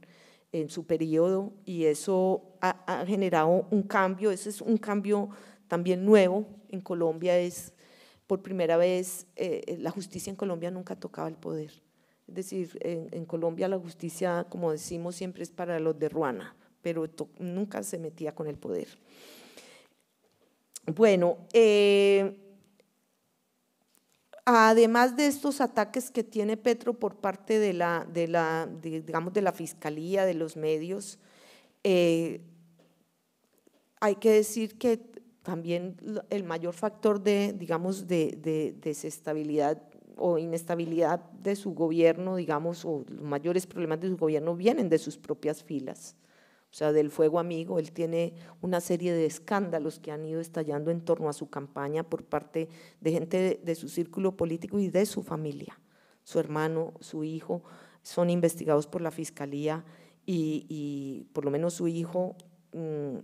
en su periodo y eso ha, generado un cambio, ese es un cambio también nuevo en Colombia, es por primera vez, eh, eh, la justicia en Colombia nunca tocaba el poder es decir, en, Colombia la justicia, como decimos, siempre es para los de Ruana, pero nunca se metía con el poder. Bueno, eh, además de estos ataques que tiene Petro por parte de la, de la digamos, de la fiscalía, de los medios, eh, hay que decir que también el mayor factor de, digamos, de desestabilidad o inestabilidad de su gobierno, digamos, o los mayores problemas de su gobierno vienen de sus propias filas, o sea, del fuego amigo. Él tiene una serie de escándalos que han ido estallando en torno a su campaña por parte de gente de, su círculo político y de su familia. Su hermano, su hijo, son investigados por la fiscalía y, por lo menos su hijo mm,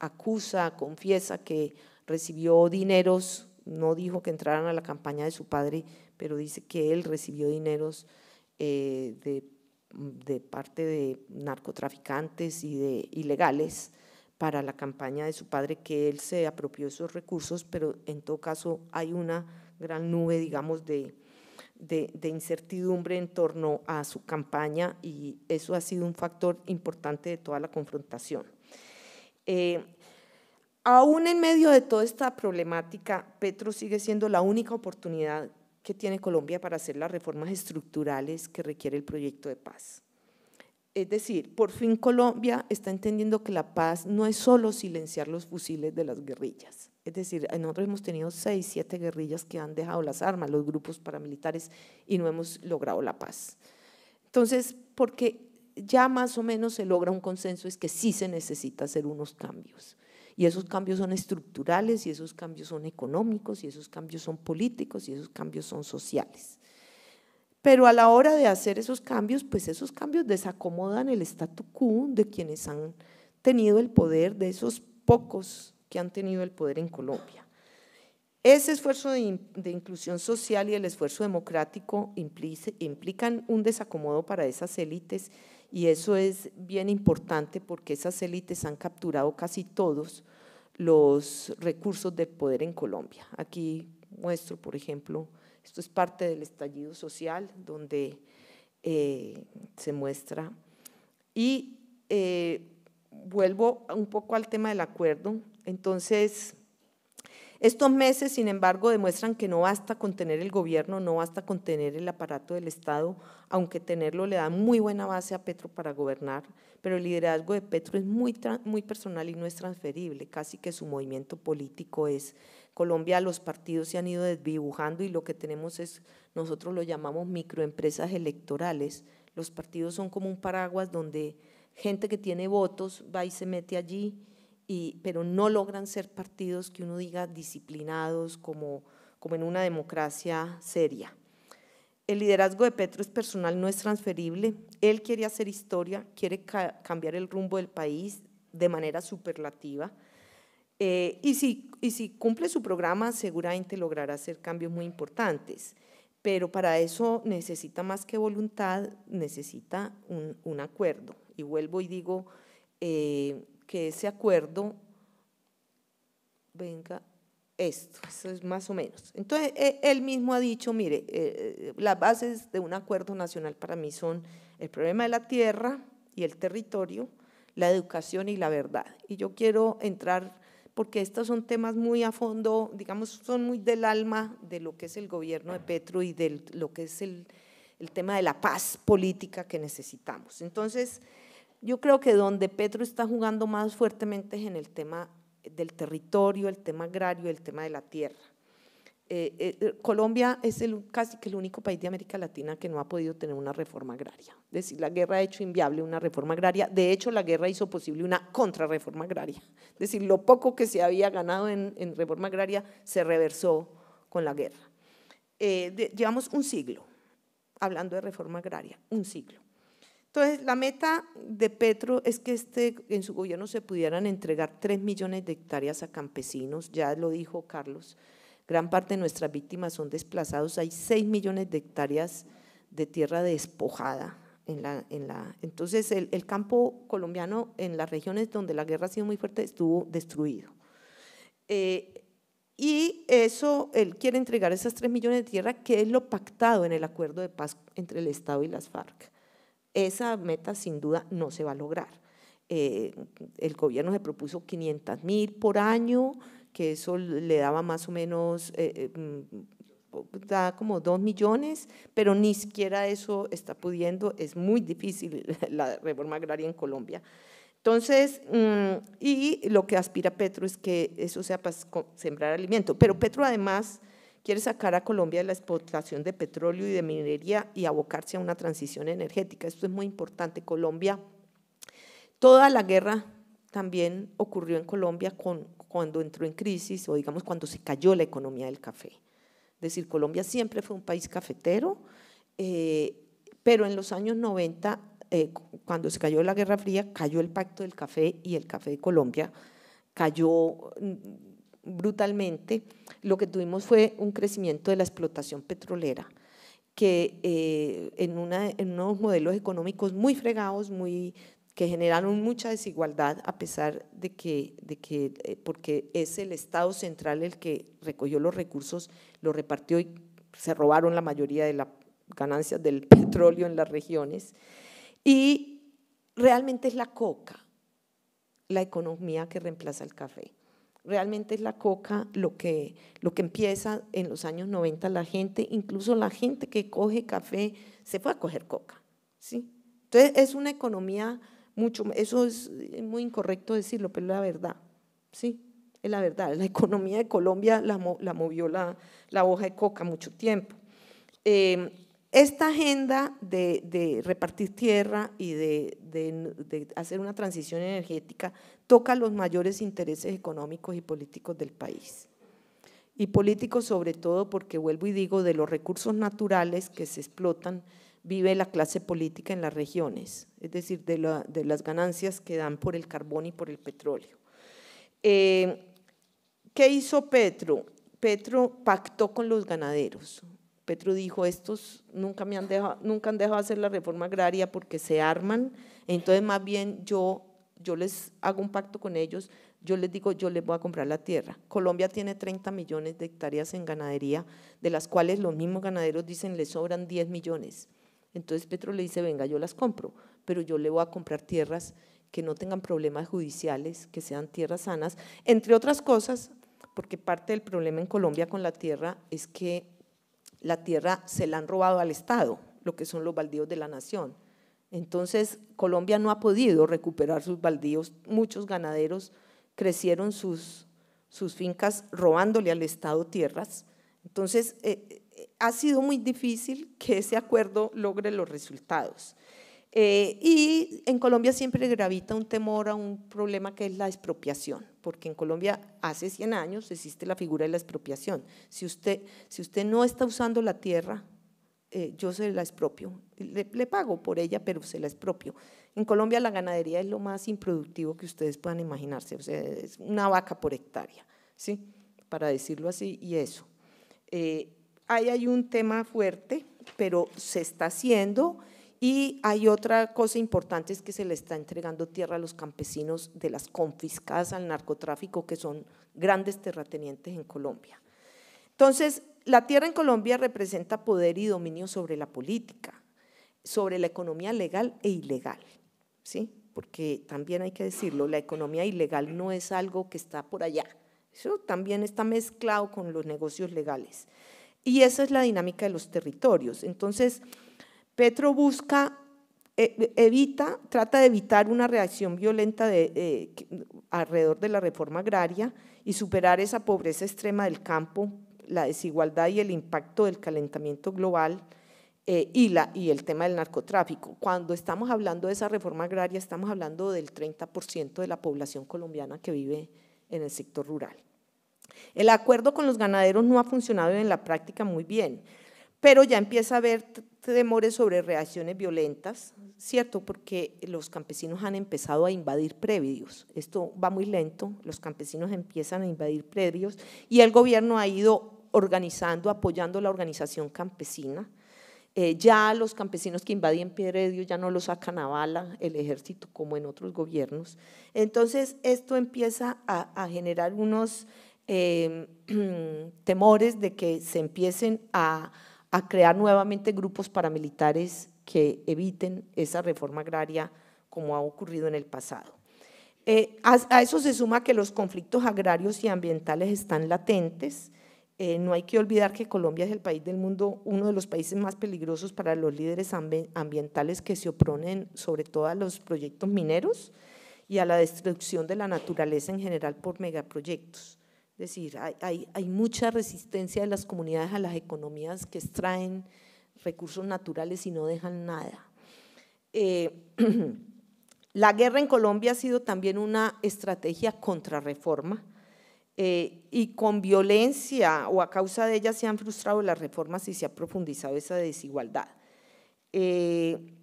acusa, confiesa que recibió dineros no dijo que entraran a la campaña de su padre, pero dice que él recibió dineros eh, de, parte de narcotraficantes y de ilegales para la campaña de su padre, que él se apropió esos recursos, pero en todo caso hay una gran nube, digamos, de, incertidumbre en torno a su campaña y eso ha sido un factor importante de toda la confrontación. Eh, aún en medio de toda esta problemática, Petro sigue siendo la única oportunidad que tiene Colombia para hacer las reformas estructurales que requiere el proyecto de paz. Es decir, por fin Colombia está entendiendo que la paz no es solo silenciar los fusiles de las guerrillas. Es decir, nosotros hemos tenido seis, siete guerrillas que han dejado las armas, los grupos paramilitares, y no hemos logrado la paz. Entonces, porque ya más o menos se logra un consenso es que sí se necesita hacer unos cambios. Y esos cambios son estructurales, y esos cambios son económicos, y esos cambios son políticos, y esos cambios son sociales. Pero a la hora de hacer esos cambios, pues esos cambios desacomodan el statu quo de quienes han tenido el poder, de esos pocos que han tenido el poder en Colombia. Ese esfuerzo de, inclusión social y el esfuerzo democrático implican un desacomodo para esas élites y eso es bien importante porque esas élites han capturado casi todos los recursos de poder en Colombia. Aquí muestro, por ejemplo, esto es parte del estallido social donde eh, se muestra. Y eh, vuelvo un poco al tema del acuerdo. Entonces, estos meses, sin embargo, demuestran que no basta con tener el gobierno, no basta con tener el aparato del Estado, aunque tenerlo le da muy buena base a Petro para gobernar, pero el liderazgo de Petro es muy, muy personal y no es transferible, casi que su movimiento político es Colombia los partidos se han ido desdibujando y lo que tenemos es, nosotros lo llamamos microempresas electorales. Los partidos son como un paraguas donde gente que tiene votos va y se mete allí pero no logran ser partidos que uno diga disciplinados como, como en una democracia seria. El liderazgo de Petro es personal, no es transferible. Él quiere hacer historia, quiere cambiar el rumbo del país de manera superlativa. Eh, y, si, y si cumple su programa, seguramente logrará hacer cambios muy importantes. Pero para eso necesita más que voluntad, necesita un, un acuerdo. Y vuelvo y digo, eh, que ese acuerdo venga esto, eso es más o menos. Entonces, e, él mismo ha dicho, mire, eh, eh, las bases de un acuerdo nacional para mí son el problema de la tierra y el territorio, la educación y la verdad. Y yo quiero entrar, porque estos son temas muy a fondo, digamos, son muy del alma de lo que es el gobierno de Petro y de lo que es el, el tema de la paz política que necesitamos. Entonces, yo creo que donde Petro está jugando más fuertemente es en el tema eh, del territorio, el tema agrario, el tema de la tierra. Eh, eh, Colombia es el, casi que el único país de América Latina que no ha podido tener una reforma agraria. Es decir, la guerra ha hecho inviable una reforma agraria. De hecho, la guerra hizo posible una contrarreforma agraria. Es decir, lo poco que se había ganado en, reforma agraria se reversó con la guerra. llevamos un siglo hablando de reforma agraria, un siglo. Entonces, la meta de Petro es que este, en su gobierno se pudieran entregar 3 millones de hectáreas a campesinos, ya lo dijo Carlos, gran parte de nuestras víctimas son desplazados, hay 6 millones de hectáreas de tierra despojada. En la, en la, entonces, el, campo colombiano en las regiones donde la guerra ha sido muy fuerte estuvo destruido. Eh, y eso, él quiere entregar esas 3 millones de tierra, que es lo pactado en el acuerdo de paz entre el Estado y las FARC esa meta sin duda no se va a lograr. Eh, el gobierno se propuso 500 mil por año, que eso le daba más o menos, eh, eh, mm, da como 2 millones, pero ni siquiera eso está pudiendo, es muy difícil <laughs> la reforma agraria en Colombia. Entonces, mm, y lo que aspira Petro es que eso sea para sembrar alimento, pero Petro además quiere sacar a Colombia de la explotación de petróleo y de minería y abocarse a una transición energética. Esto es muy importante. Colombia, toda la guerra también ocurrió en Colombia con, cuando entró en crisis o digamos cuando se cayó la economía del café. Es decir, Colombia siempre fue un país cafetero, eh, pero en los años 90, eh, cuando se cayó la Guerra Fría, cayó el Pacto del Café y el Café de Colombia cayó mm, brutalmente, lo que tuvimos fue un crecimiento de la explotación petrolera, que eh, en, unos modelos económicos muy fregados, muy, que generaron mucha desigualdad, a pesar de que, de que eh, porque es el Estado central el que recogió los recursos, los repartió y se robaron la mayoría de las ganancias del <laughs> petróleo en las regiones. Y realmente es la coca la economía que reemplaza el café. Realmente es la coca lo que, lo que empieza en los años 90 la gente, incluso la gente que coge café se fue a coger coca. ¿sí? Entonces es una economía mucho, eso es muy incorrecto decirlo, pero es la verdad. ¿sí? Es la verdad, la <laughs> economía de Colombia la, movió la, hoja de coca mucho tiempo. Eh, esta agenda de, repartir tierra y de, hacer una transición energética toca los mayores intereses económicos y políticos del país y políticos sobre todo porque, vuelvo y digo, de los recursos naturales que se explotan vive la clase política en las regiones, es decir, de, las ganancias que dan por el carbón y por el petróleo. Eh, ¿Qué hizo Petro? Petro pactó con los ganaderos, Petro dijo, estos nunca, me han dejado, nunca han dejado hacer la reforma agraria porque se arman, entonces más bien yo, yo les hago un pacto con ellos, yo les digo, yo les voy a comprar la tierra. Colombia tiene 30 millones de hectáreas en ganadería, de las cuales los mismos ganaderos dicen, les sobran 10 millones. Entonces Petro le dice, venga, yo las compro, pero yo le voy a comprar tierras que no tengan problemas judiciales, que sean tierras sanas, entre otras cosas, porque parte del problema en Colombia con la tierra es que la tierra se la han robado al Estado, lo que son los baldíos de la nación. Entonces, Colombia no ha podido recuperar sus baldíos. Muchos ganaderos crecieron sus, fincas robándole al Estado tierras. Entonces, eh, eh, ha sido muy difícil que ese acuerdo logre los resultados. Eh, y en Colombia siempre gravita un temor a un problema que es la expropiación, porque en Colombia hace 100 años existe la figura de la expropiación. Si usted, si usted no está usando la tierra, eh, yo se la expropio, le, le, pago por ella, pero se la expropio. En Colombia la ganadería es lo más improductivo que ustedes puedan imaginarse, o sea, es una vaca por hectárea, ¿sí? para decirlo así, y eso. Eh, ahí hay un tema fuerte, pero se está haciendo. Y hay otra cosa importante es que se le está entregando tierra a los campesinos de las confiscadas al narcotráfico, que son grandes terratenientes en Colombia. Entonces, la tierra en Colombia representa poder y dominio sobre la política, sobre la economía legal e ilegal, ¿sí? Porque también hay que decirlo, la economía ilegal no es algo que está por allá, eso también está mezclado con los negocios legales. Y esa es la dinámica de los territorios. Entonces, Petro busca, e, evita, trata de evitar una reacción violenta de, alrededor de la reforma agraria y superar esa pobreza extrema del campo, la desigualdad y el impacto del calentamiento global eh, y, la, y el tema del narcotráfico. Cuando estamos hablando de esa reforma agraria, estamos hablando del 30% de la población colombiana que vive en el sector rural. El acuerdo con los ganaderos no ha funcionado en la práctica muy bien, pero ya empieza a haber este temores sobre reacciones violentas, ¿cierto? Porque los campesinos han empezado a invadir predios. Esto va muy lento, los campesinos empiezan a invadir predios y el gobierno ha ido organizando, apoyando la organización campesina. Eh, ya los campesinos que invadían predios ya no los sacan a bala el ejército como en otros gobiernos. Entonces esto empieza a, generar unos eh, <clears throat> temores de que se empiecen a a crear nuevamente grupos paramilitares que eviten esa reforma agraria como ha ocurrido en el pasado. Eh, a, eso se suma que los conflictos agrarios y ambientales están latentes. Eh, no hay que olvidar que Colombia es el país del mundo, uno de los países más peligrosos para los líderes ambientales que se oponen sobre todo a los proyectos mineros y a la destrucción de la naturaleza en general por megaproyectos. Es decir, hay, mucha resistencia de las comunidades a las economías que extraen recursos naturales y no dejan nada. Eh, <clears throat> la guerra en Colombia ha sido también una estrategia contra reforma, eh, y con violencia o a causa de ella se han frustrado las reformas y se ha profundizado esa desigualdad. Eh,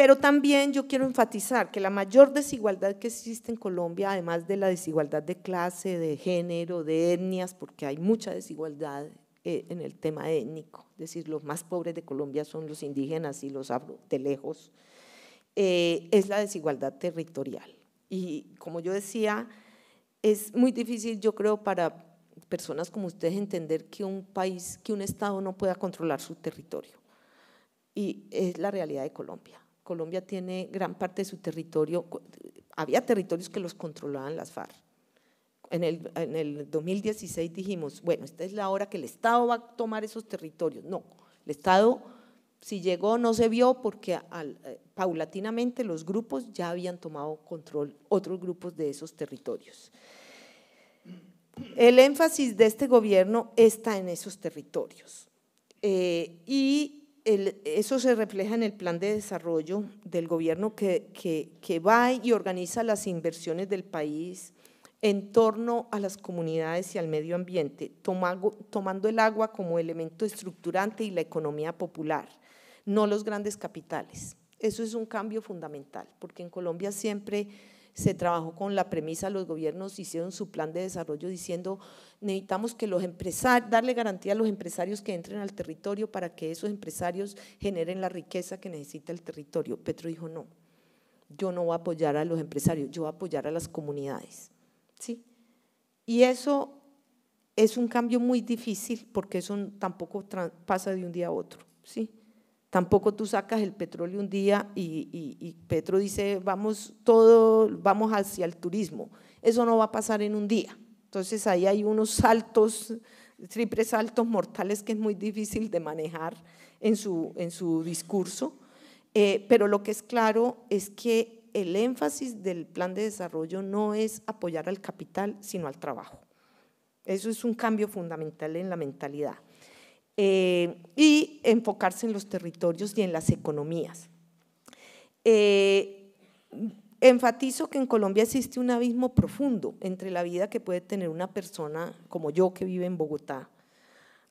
pero también yo quiero enfatizar que la mayor desigualdad que existe en Colombia, además de la desigualdad de clase, de género, de etnias, porque hay mucha desigualdad eh, en el tema étnico, es decir, los más pobres de Colombia son los indígenas y los afro, de lejos, eh, es la desigualdad territorial. Y como yo decía, es muy difícil, yo creo, para personas como ustedes entender que un país, que un Estado no pueda controlar su territorio. Y es la realidad de Colombia. Colombia tiene gran parte de su territorio, había territorios que los controlaban las FARC. En el, 2016 dijimos, bueno, esta es la hora que el Estado va a tomar esos territorios. No, el Estado, si llegó, no se vio porque eh, paulatinamente los grupos ya habían tomado control, otros grupos de esos territorios. El énfasis de este gobierno está en esos territorios. Eh, y eso se refleja en el plan de desarrollo del gobierno que, que, va y organiza las inversiones del país en torno a las comunidades y al medio ambiente, tomando el agua como elemento estructurante y la economía popular, no los grandes capitales. Eso es un cambio fundamental, porque en Colombia siempre se trabajó con la premisa, los gobiernos hicieron su plan de desarrollo diciendo necesitamos que los empresarios, darle garantía a los empresarios que entren al territorio para que esos empresarios generen la riqueza que necesita el territorio. Petro dijo no, yo no voy a apoyar a los empresarios, yo voy a apoyar a las comunidades. ¿sí? Y eso es un cambio muy difícil porque eso tampoco pasa de un día a otro. ¿sí? Tampoco tú sacas el petróleo un día y, Petro dice, vamos todo, vamos hacia el turismo. Eso no va a pasar en un día. Entonces ahí hay unos saltos, triples saltos mortales que es muy difícil de manejar en su, discurso. Eh, pero lo que es claro es que el énfasis del plan de desarrollo no es apoyar al capital, sino al trabajo. Eso es un cambio fundamental en la mentalidad. Eh, y enfocarse en los territorios y en las economías. Eh, enfatizo que en Colombia existe un abismo profundo entre la vida que puede tener una persona como yo que vive en Bogotá,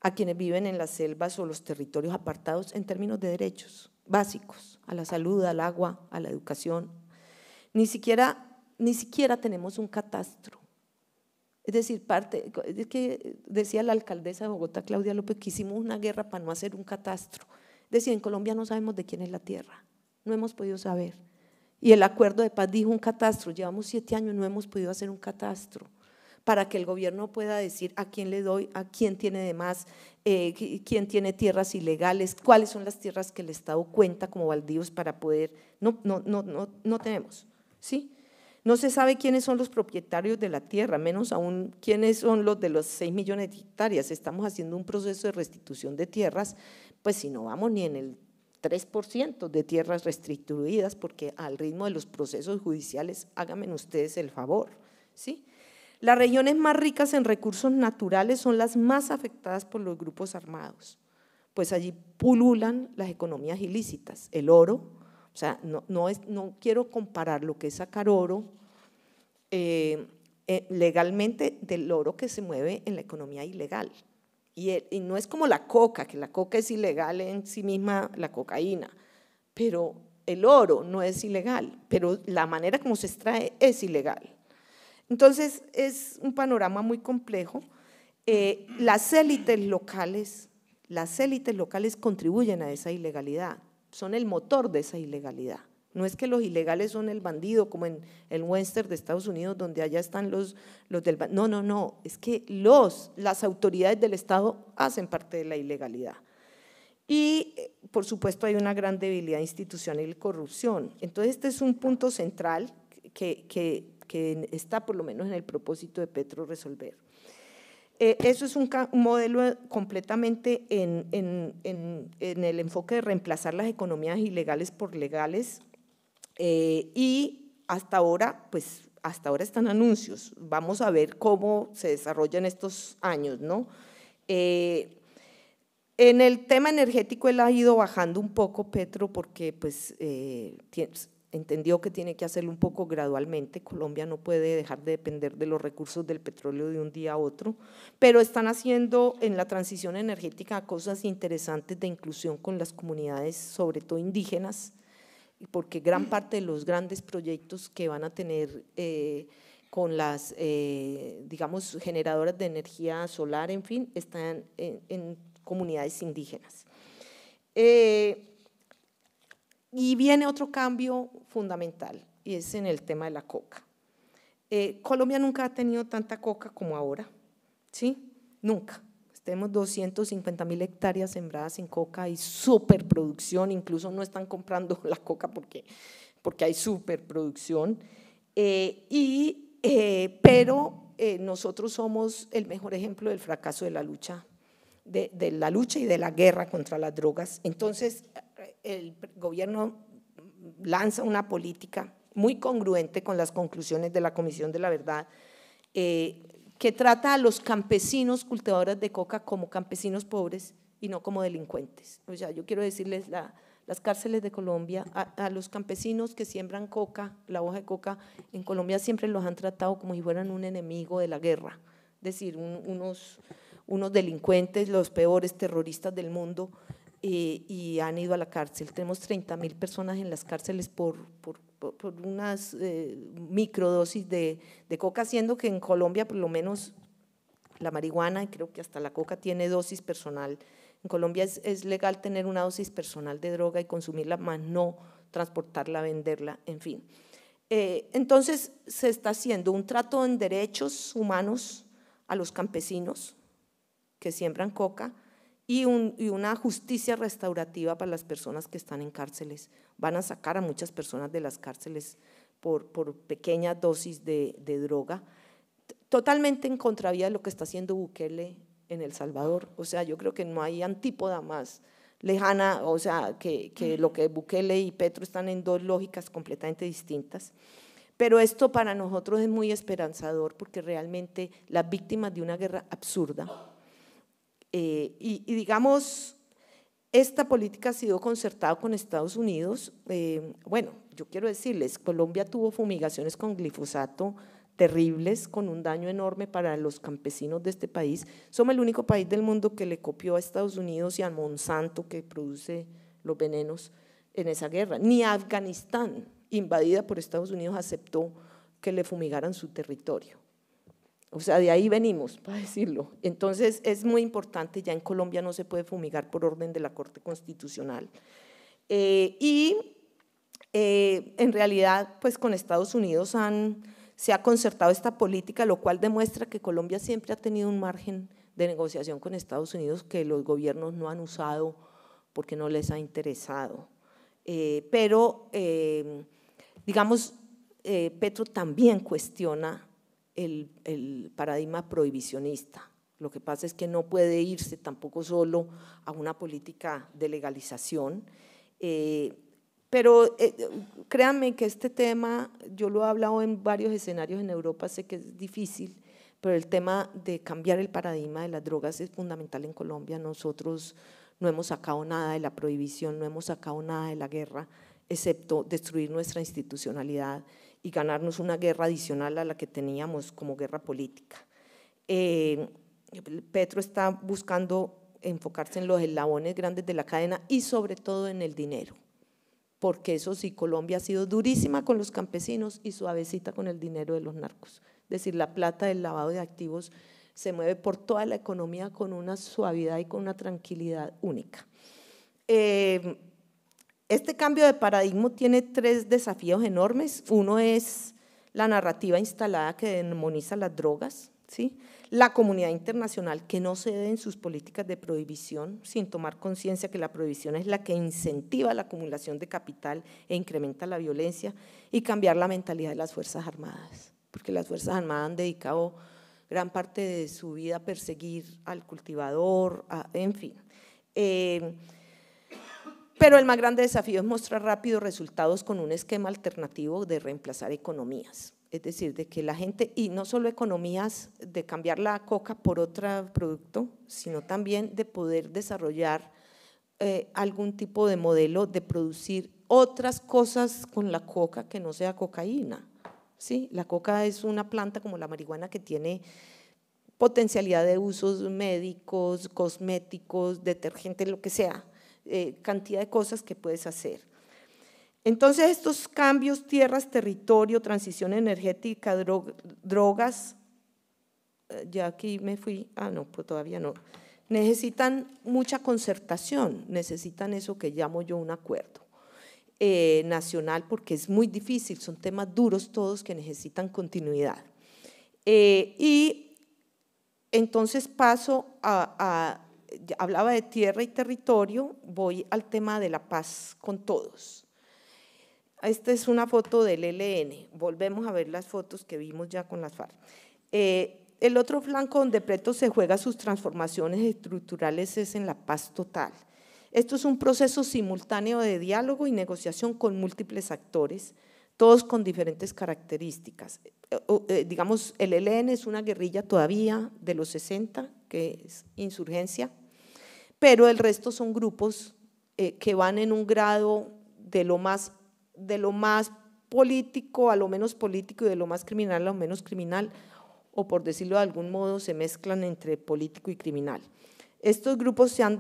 a quienes viven en las selvas o los territorios apartados en términos de derechos básicos, a la salud, al agua, a la educación. Ni siquiera, ni siquiera tenemos un catastro es decir, parte, es que decía la alcaldesa de Bogotá, Claudia López, que hicimos una guerra para no hacer un catastro. Es decir, en Colombia no sabemos de quién es la tierra, no hemos podido saber. Y el acuerdo de paz dijo un catastro, llevamos siete años, no hemos podido hacer un catastro para que el gobierno pueda decir a quién le doy, a quién tiene demás, más, eh, quién tiene tierras ilegales, cuáles son las tierras que el Estado cuenta como baldíos para poder, no, no, no, no, no tenemos, ¿sí? No se sabe quiénes son los propietarios de la tierra, menos aún quiénes son los de los 6 millones de hectáreas. Estamos haciendo un proceso de restitución de tierras, pues si no vamos ni en el 3% de tierras restituidas, porque al ritmo de los procesos judiciales, háganme ustedes el favor. ¿sí? Las regiones más ricas en recursos naturales son las más afectadas por los grupos armados, pues allí pululan las economías ilícitas, el oro, o sea, no, quiero comparar lo que es sacar oro eh, eh, legalmente del oro que se mueve en la economía ilegal. Y, no es como la coca, que la coca es ilegal en sí misma, la cocaína, pero el oro no es ilegal, pero la manera como se extrae es ilegal. Entonces, es un panorama muy complejo. Eh, las élites locales, las élites locales contribuyen a esa ilegalidad son el motor de esa ilegalidad. No es que los ilegales son el bandido, como en el Western de Estados Unidos, donde allá están los, los del... No, no, no, es que los, las autoridades del Estado hacen parte de la ilegalidad. Y, eh, por supuesto, hay una gran debilidad institucional y corrupción. Entonces, este es un punto central que, que está, por lo menos, en el propósito de Petro resolver. Eh, eso es un, modelo completamente en, el enfoque de reemplazar las economías ilegales por legales eh, y hasta ahora, pues hasta ahora están anuncios. Vamos a ver cómo se desarrollan estos años, ¿no? Eh, en el tema energético él ha ido bajando un poco, Petro, porque pues entendió que tiene que hacerlo un poco gradualmente. Colombia no puede dejar de depender de los recursos del petróleo de un día a otro, pero están haciendo en la transición energética cosas interesantes de inclusión con las comunidades, sobre todo indígenas, porque gran mm. parte de los grandes proyectos que van a tener eh, con las, eh, digamos, generadoras de energía solar, en fin, están en, comunidades indígenas. Eh, y viene otro cambio fundamental, y es en el tema de la coca. Eh, Colombia nunca ha tenido tanta coca como ahora, ¿sí? Nunca. Tenemos 250 mil hectáreas sembradas en coca y superproducción, incluso no están comprando <laughs> la coca porque, porque hay superproducción. Eh, y, eh, pero nosotros somos el mejor ejemplo del fracaso de la lucha, de, de la lucha y de la guerra contra las drogas. Entonces, el gobierno lanza una política muy congruente con las conclusiones de la Comisión de la Verdad, eh, que trata a los campesinos cultivadores de coca como campesinos pobres y no como delincuentes. O sea, yo quiero decirles, las cárceles de Colombia, a, los campesinos que siembran coca, la hoja de coca, en Colombia siempre los han tratado como si fueran un enemigo de la guerra, es decir, unos, unos delincuentes, los peores terroristas del mundo. Eh, y han ido a la cárcel. Tenemos 30.000 mil personas en las cárceles por, por, unas eh, microdosis de, de, coca, siendo que en Colombia por lo menos la marihuana, y creo que hasta la coca tiene dosis personal. En Colombia es, legal tener una dosis personal de droga y consumirla, más no transportarla, venderla, en fin. Eh, entonces se está haciendo un trato en derechos humanos a los campesinos que siembran coca, y, una justicia restaurativa para las personas que están en cárceles. Van a sacar a muchas personas de las cárceles por, por pequeñas dosis de, droga, totalmente en contravía de lo que está haciendo Bukele en El Salvador. O sea, yo creo que no hay antípoda más lejana, o sea, que, que lo que Bukele y Petro están en dos lógicas completamente distintas. Pero esto para nosotros es muy esperanzador porque realmente las víctimas de una guerra absurda, eh, y, digamos, esta política ha sido concertada con Estados Unidos. Eh, bueno, yo quiero decirles, Colombia tuvo fumigaciones con glifosato terribles, con un daño enorme para los campesinos de este país. Somos el único país del mundo que le copió a Estados Unidos y a Monsanto, que produce los venenos, en esa guerra. Ni Afganistán, invadida por Estados Unidos, aceptó que le fumigaran su territorio. O sea, de ahí venimos, para decirlo. Entonces, es muy importante, ya en Colombia no se puede fumigar por orden de la Corte Constitucional. Eh, y eh, en realidad, pues con Estados Unidos se ha concertado esta política, lo cual demuestra que Colombia siempre ha tenido un margen de negociación con Estados Unidos que los gobiernos no han usado porque no les ha interesado. Eh, pero, digamos, Petro también cuestiona el, paradigma prohibicionista. Lo que pasa es que no puede irse tampoco solo a una política de legalización. Eh, pero eh, créanme que este tema, yo lo he hablado en varios escenarios en Europa, sé que es difícil, pero el tema de cambiar el paradigma de las drogas es fundamental en Colombia. Nosotros no hemos sacado nada de la prohibición, no hemos sacado nada de la guerra, excepto destruir nuestra institucionalidad y ganarnos una guerra adicional a la que teníamos como guerra política. Eh, Petro está buscando enfocarse en los eslabones grandes de la cadena y sobre todo en el dinero, porque eso sí, Colombia ha sido durísima con los campesinos y suavecita con el dinero de los narcos. Es decir, la plata del lavado de activos se mueve por toda la economía con una suavidad y con una tranquilidad única. Eh, este cambio de paradigma tiene tres desafíos enormes. Uno es la narrativa instalada que demoniza las drogas, la comunidad internacional que no cede en sus políticas de prohibición sin tomar conciencia que la prohibición es la que incentiva la acumulación de capital e incrementa la violencia y cambiar la mentalidad de las Fuerzas Armadas, porque las Fuerzas Armadas han dedicado gran parte de su vida a perseguir al cultivador, en fin. Eh, pero el más grande desafío es mostrar rápidos resultados con un esquema alternativo de reemplazar economías. Es decir, de que la gente, y no solo economías de cambiar la coca por otro producto, sino también de poder desarrollar eh, algún tipo de modelo de producir otras cosas con la coca que no sea cocaína. ¿sí? La coca es una planta como la marihuana que tiene potencialidad de usos médicos, cosméticos, detergentes, lo que sea. Eh, cantidad de cosas que puedes hacer. Entonces estos cambios, tierras, territorio, transición energética, drogas, eh, ya aquí me fui, ah no, pues todavía no, necesitan mucha concertación, necesitan eso que llamo yo un acuerdo eh, nacional porque es muy difícil, son temas duros todos que necesitan continuidad. y entonces paso a hablaba de tierra y territorio, voy al tema de la paz con todos. Esta es una foto del LN. Volvemos a ver las fotos que vimos ya con las FARC. Eh, el otro flanco donde Preto se juega sus transformaciones estructurales es en la paz total. Esto es un proceso simultáneo de diálogo y negociación con múltiples actores, todos con diferentes características. Eh, eh, digamos, el ELN es una guerrilla todavía de los 60, que es insurgencia, pero el resto son grupos eh, que van en un grado de lo más, de lo más político a lo menos político y de lo más criminal a lo menos criminal, o por decirlo de algún modo, se mezclan entre político y criminal. Estos grupos se han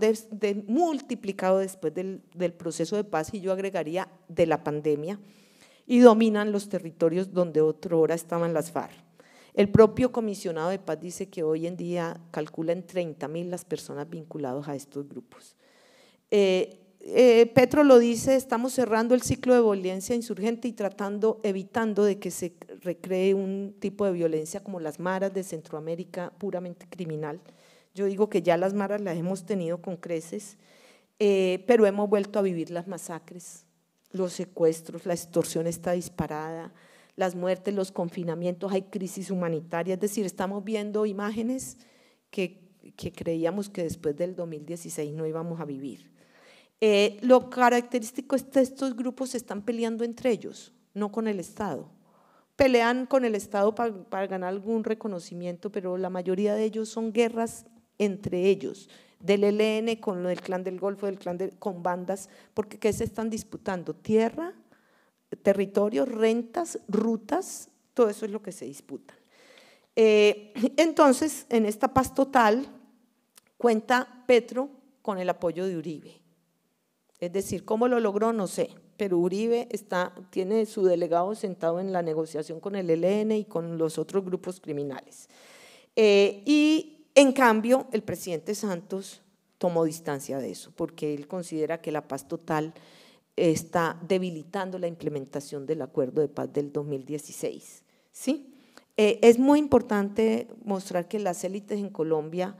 multiplicado después del proceso de paz y yo agregaría de la pandemia, y dominan los territorios donde hora estaban las FARC. El propio comisionado de paz dice que hoy en día calculan en 30.000 las personas vinculadas a estos grupos. Eh, eh, Petro lo dice, estamos cerrando el ciclo de violencia insurgente y tratando, evitando de que se recree un tipo de violencia como las maras de Centroamérica, puramente criminal. Yo digo que ya las maras las hemos tenido con creces, eh, pero hemos vuelto a vivir las masacres, los secuestros, la extorsión está disparada, las muertes, los confinamientos, hay crisis humanitaria, es decir, estamos viendo imágenes que, creíamos que después del 2016 no íbamos a vivir. Eh, lo característico es que estos grupos se están peleando entre ellos, no con el Estado. Pelean con el Estado para ganar algún reconocimiento, pero la mayoría de ellos son guerras entre ellos del ELN con el clan del Golfo, del clan con bandas, porque ¿qué se están disputando? Tierra, territorio, rentas, rutas, todo eso es lo que se disputan. Eh, <clears throat> entonces, en esta paz total, cuenta Petro con el apoyo de Uribe. Es decir, ¿cómo lo logró? No sé, pero Uribe está, tiene su delegado sentado en la negociación con el ELN y con los otros grupos criminales. Eh, y en cambio, el presidente Santos tomó distancia de eso, porque él considera que la paz total está debilitando la implementación del acuerdo de paz del 2016. ¿sí? Eh, es muy importante mostrar que las élites en Colombia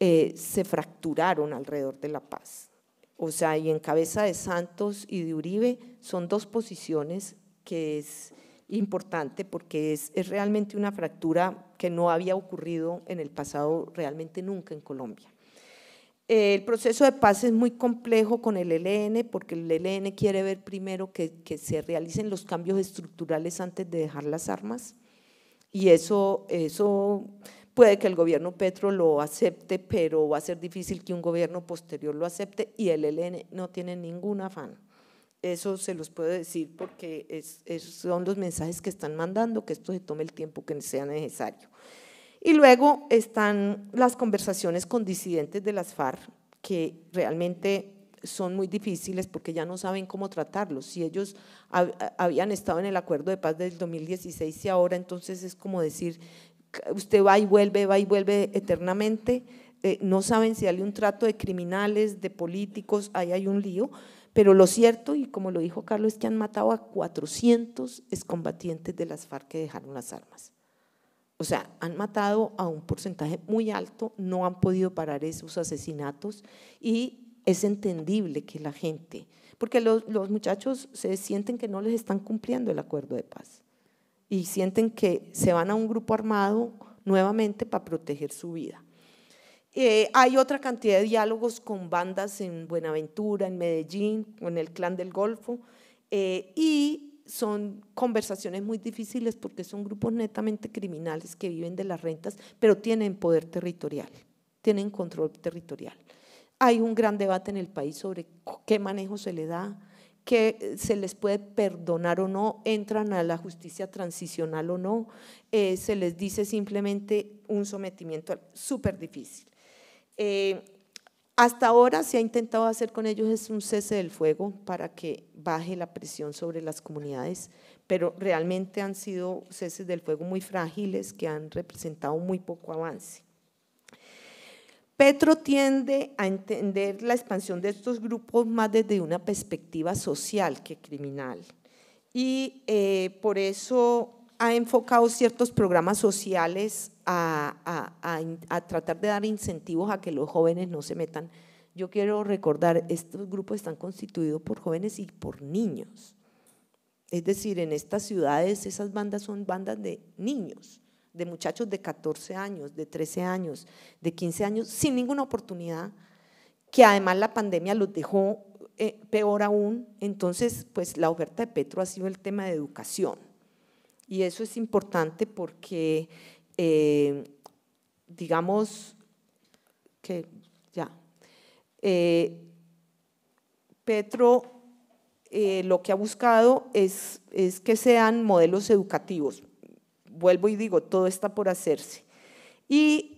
eh, se fracturaron alrededor de la paz. O sea, y en cabeza de Santos y de Uribe son dos posiciones que es importante porque es, realmente una fractura que no había ocurrido en el pasado realmente nunca en Colombia. El proceso de paz es muy complejo con el ELN porque el ELN quiere ver primero que, se realicen los cambios estructurales antes de dejar las armas y eso, eso puede que el gobierno Petro lo acepte, pero va a ser difícil que un gobierno posterior lo acepte y el ELN no tiene ningún afán eso se los puedo decir porque son los mensajes que están mandando, que esto se tome el tiempo que sea necesario. Y luego están las conversaciones con disidentes de las FARC, que realmente son muy difíciles porque ya no saben cómo tratarlos. Si ellos habían estado en el acuerdo de paz del 2016 y ahora, entonces es como decir, usted va y vuelve, va y vuelve eternamente. Eh, no saben si darle un trato de criminales, de políticos, ahí hay un lío. Pero lo cierto, y como lo dijo Carlos, es que han matado a 400 excombatientes de las FARC que dejaron las armas. O sea, han matado a un porcentaje muy alto, no han podido parar esos asesinatos y es entendible que la gente, porque los, los muchachos se sienten que no les están cumpliendo el acuerdo de paz y sienten que se van a un grupo armado nuevamente para proteger su vida. Eh, hay otra cantidad de diálogos con bandas en Buenaventura, en Medellín, en el Clan del Golfo, eh, y son conversaciones muy difíciles porque son grupos netamente criminales que viven de las rentas, pero tienen poder territorial, tienen control territorial. Hay un gran debate en el país sobre qué manejo se le da, qué eh, se les puede perdonar o no, entran a la justicia transicional o no, se les dice simplemente un sometimiento súper difícil. Eh, hasta ahora se ha intentado hacer con ellos es un cese del fuego para que baje la presión sobre las comunidades, pero realmente han sido ceses del fuego muy frágiles que han representado muy poco avance. Petro tiende a entender la expansión de estos grupos más desde una perspectiva social que criminal. Y eh, por eso ha enfocado ciertos programas sociales a, tratar de dar incentivos a que los jóvenes no se metan. Yo quiero recordar, estos grupos están constituidos por jóvenes y por niños. Es decir, en estas ciudades esas bandas son bandas de niños, de muchachos de 14 años, de 13 años, de 15 años, sin ninguna oportunidad, que además la pandemia los dejó eh, peor aún. Entonces, pues la oferta de Petro ha sido el tema de educación y eso es importante porque, eh, digamos, que ya, eh, Petro eh, lo que ha buscado es, que sean modelos educativos. Vuelvo y digo, todo está por hacerse. Y,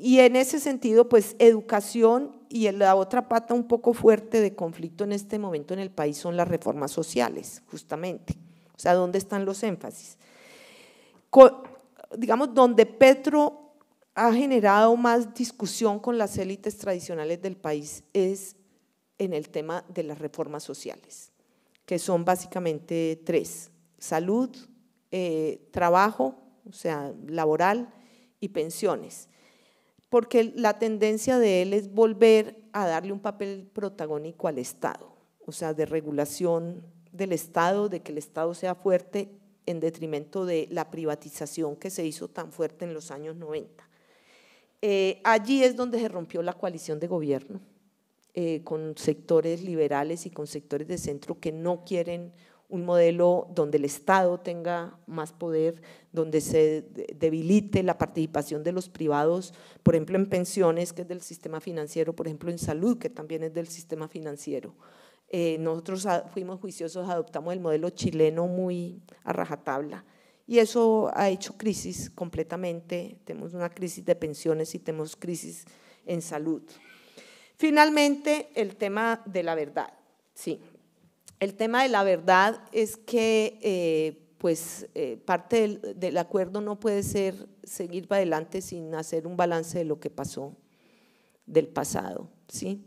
en ese sentido, pues educación y la otra pata un poco fuerte de conflicto en este momento en el país son las reformas sociales, justamente. O sea, ¿dónde están los énfasis? digamos, donde Petro ha generado más discusión con las élites tradicionales del país es en el tema de las reformas sociales, que son básicamente tres, salud, eh, trabajo, o sea, laboral y pensiones, porque la tendencia de él es volver a darle un papel protagónico al Estado, o sea, de regulación del Estado, de que el Estado sea fuerte en detrimento de la privatización que se hizo tan fuerte en los años 90. Eh, allí es donde se rompió la coalición de gobierno, eh, con sectores liberales y con sectores de centro que no quieren un modelo donde el Estado tenga más poder, donde se debilite la participación de los privados, por ejemplo en pensiones, que es del sistema financiero, por ejemplo en salud, que también es del sistema financiero. Eh, nosotros fuimos juiciosos, adoptamos el modelo chileno muy a rajatabla. Y eso ha hecho crisis completamente. Tenemos una crisis de pensiones y tenemos crisis en salud. Finalmente, el tema de la verdad. Sí, el tema de la verdad es que eh, pues, eh, parte del, del, acuerdo no puede ser seguir para adelante sin hacer un balance de lo que pasó del pasado. ¿sí?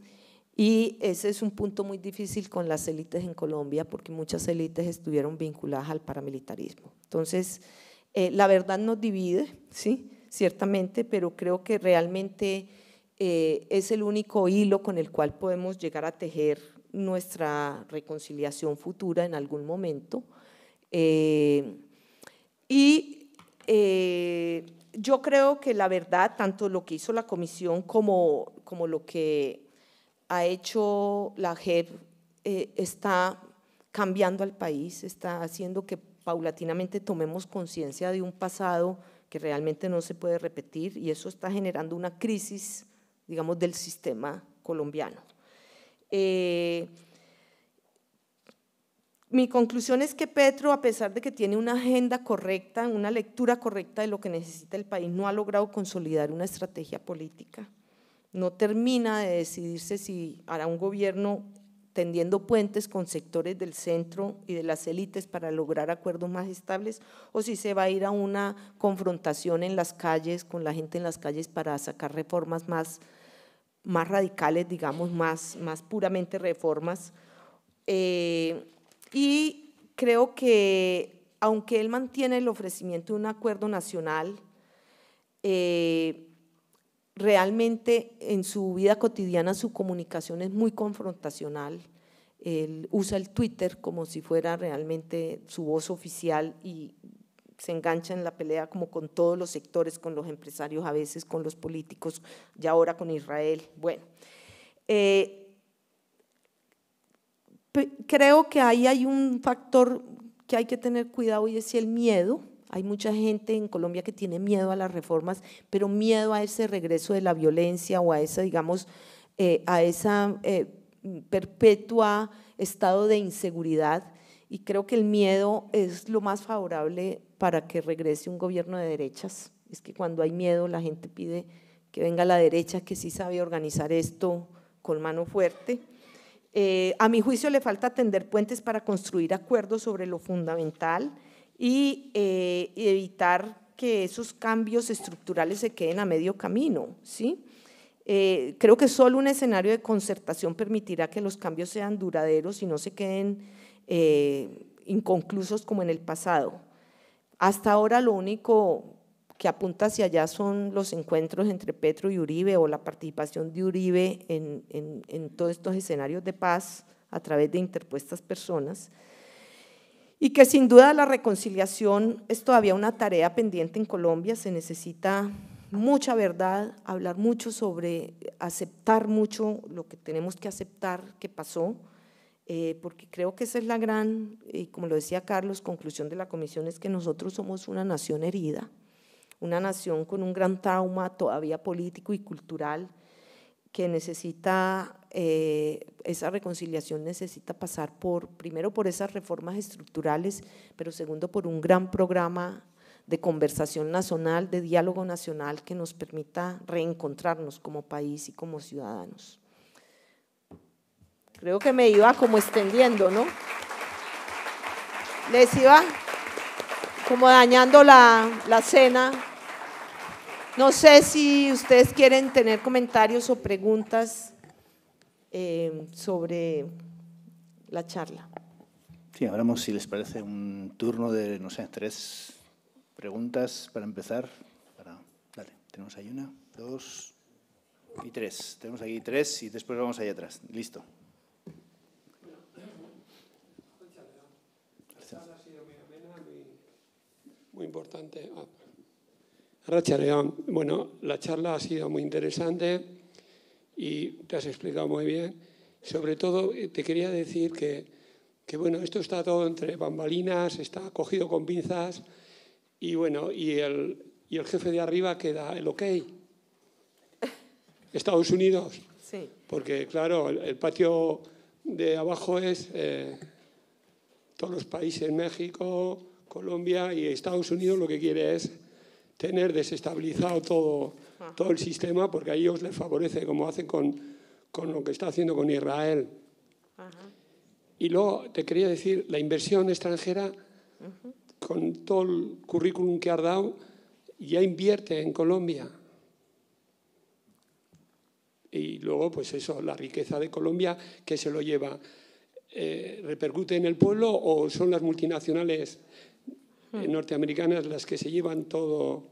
Y ese es un punto muy difícil con las élites en Colombia, porque muchas élites estuvieron vinculadas al paramilitarismo. Entonces, eh, la verdad nos divide, ¿sí? ciertamente, pero creo que realmente eh, es el único hilo con el cual podemos llegar a tejer nuestra reconciliación futura en algún momento. Eh, y yo creo que la verdad, tanto lo que hizo la comisión como, como lo que ha hecho la JEP eh, está cambiando al país, está haciendo que paulatinamente tomemos conciencia de un pasado que realmente no se puede repetir y eso está generando una crisis, digamos, del sistema colombiano. Eh, mi conclusión es que Petro, a pesar de que tiene una agenda correcta, una lectura correcta de lo que necesita el país, no ha logrado consolidar una estrategia política no termina de decidirse si hará un gobierno tendiendo puentes con sectores del centro y de las élites para lograr acuerdos más estables, o si se va a ir a una confrontación en las calles, con la gente en las calles para sacar reformas más, más radicales, digamos, más, más puramente reformas. Eh, y creo que aunque él mantiene el ofrecimiento de un acuerdo nacional, eh, realmente en su vida cotidiana su comunicación es muy confrontacional. Él usa el Twitter como si fuera realmente su voz oficial y se engancha en la pelea como con todos los sectores, con los empresarios a veces, con los políticos y ahora con Israel. Bueno, eh, creo que ahí hay un factor que hay que tener cuidado y es el miedo hay mucha gente en Colombia que tiene miedo a las reformas, pero miedo a ese regreso de la violencia o a esa, digamos, eh, a esa eh, perpetua estado de inseguridad. Y creo que el miedo es lo más favorable para que regrese un gobierno de derechas. Es que cuando hay miedo la gente pide que venga la derecha, que sí sabe organizar esto con mano fuerte. Eh, a mi juicio le falta tender puentes para construir acuerdos sobre lo fundamental. Eh, y evitar que esos cambios estructurales se queden a medio camino. ¿sí? Eh, creo que solo un escenario de concertación permitirá que los cambios sean duraderos y no se queden eh, inconclusos como en el pasado. Hasta ahora lo único que apunta hacia allá son los encuentros entre Petro y Uribe o la participación de Uribe en, en todos estos escenarios de paz a través de interpuestas personas y que sin duda la reconciliación es todavía una tarea pendiente en Colombia, se necesita mucha verdad, hablar mucho sobre, aceptar mucho lo que tenemos que aceptar que pasó, eh, porque creo que esa es la gran, y eh, como lo decía Carlos, conclusión de la comisión es que nosotros somos una nación herida, una nación con un gran trauma todavía político y cultural que necesita eh, esa reconciliación necesita pasar por, primero, por esas reformas estructurales, pero segundo, por un gran programa de conversación nacional, de diálogo nacional que nos permita reencontrarnos como país y como ciudadanos. Creo que me iba como extendiendo, ¿no? Les iba como dañando la, la cena. No sé si ustedes quieren tener comentarios o preguntas. Em, sobre la charla. Sí, vamos si les parece, un turno de, no sé, tres preguntas para empezar. Para... tenemos ahí una, dos y tres. Tenemos aquí tres y después vamos allá atrás. Listo. Muy importante. Ah. bueno, la charla ha sido muy interesante y te has explicado muy bien. Sobre todo eh, te quería decir que, bueno, esto está todo entre bambalinas, está cogido con pinzas y bueno, y el, y el jefe de arriba queda el ok. <laughs> Estados Unidos. Sí. Porque claro, el, patio de abajo es eh, todos los países, México, Colombia y Estados Unidos lo que quiere es tener desestabilizado todo todo el sistema, porque a ellos les favorece, como hacen con, con lo que está haciendo con Israel. Y luego te quería decir, la inversión extranjera, con todo el currículum que ha dado, ya invierte en Colombia. Y luego, pues eso, la riqueza de Colombia que se lo lleva. Eh, ¿Repercute en el pueblo o son las multinacionales eh, hmm. norteamericanas las que se llevan todo?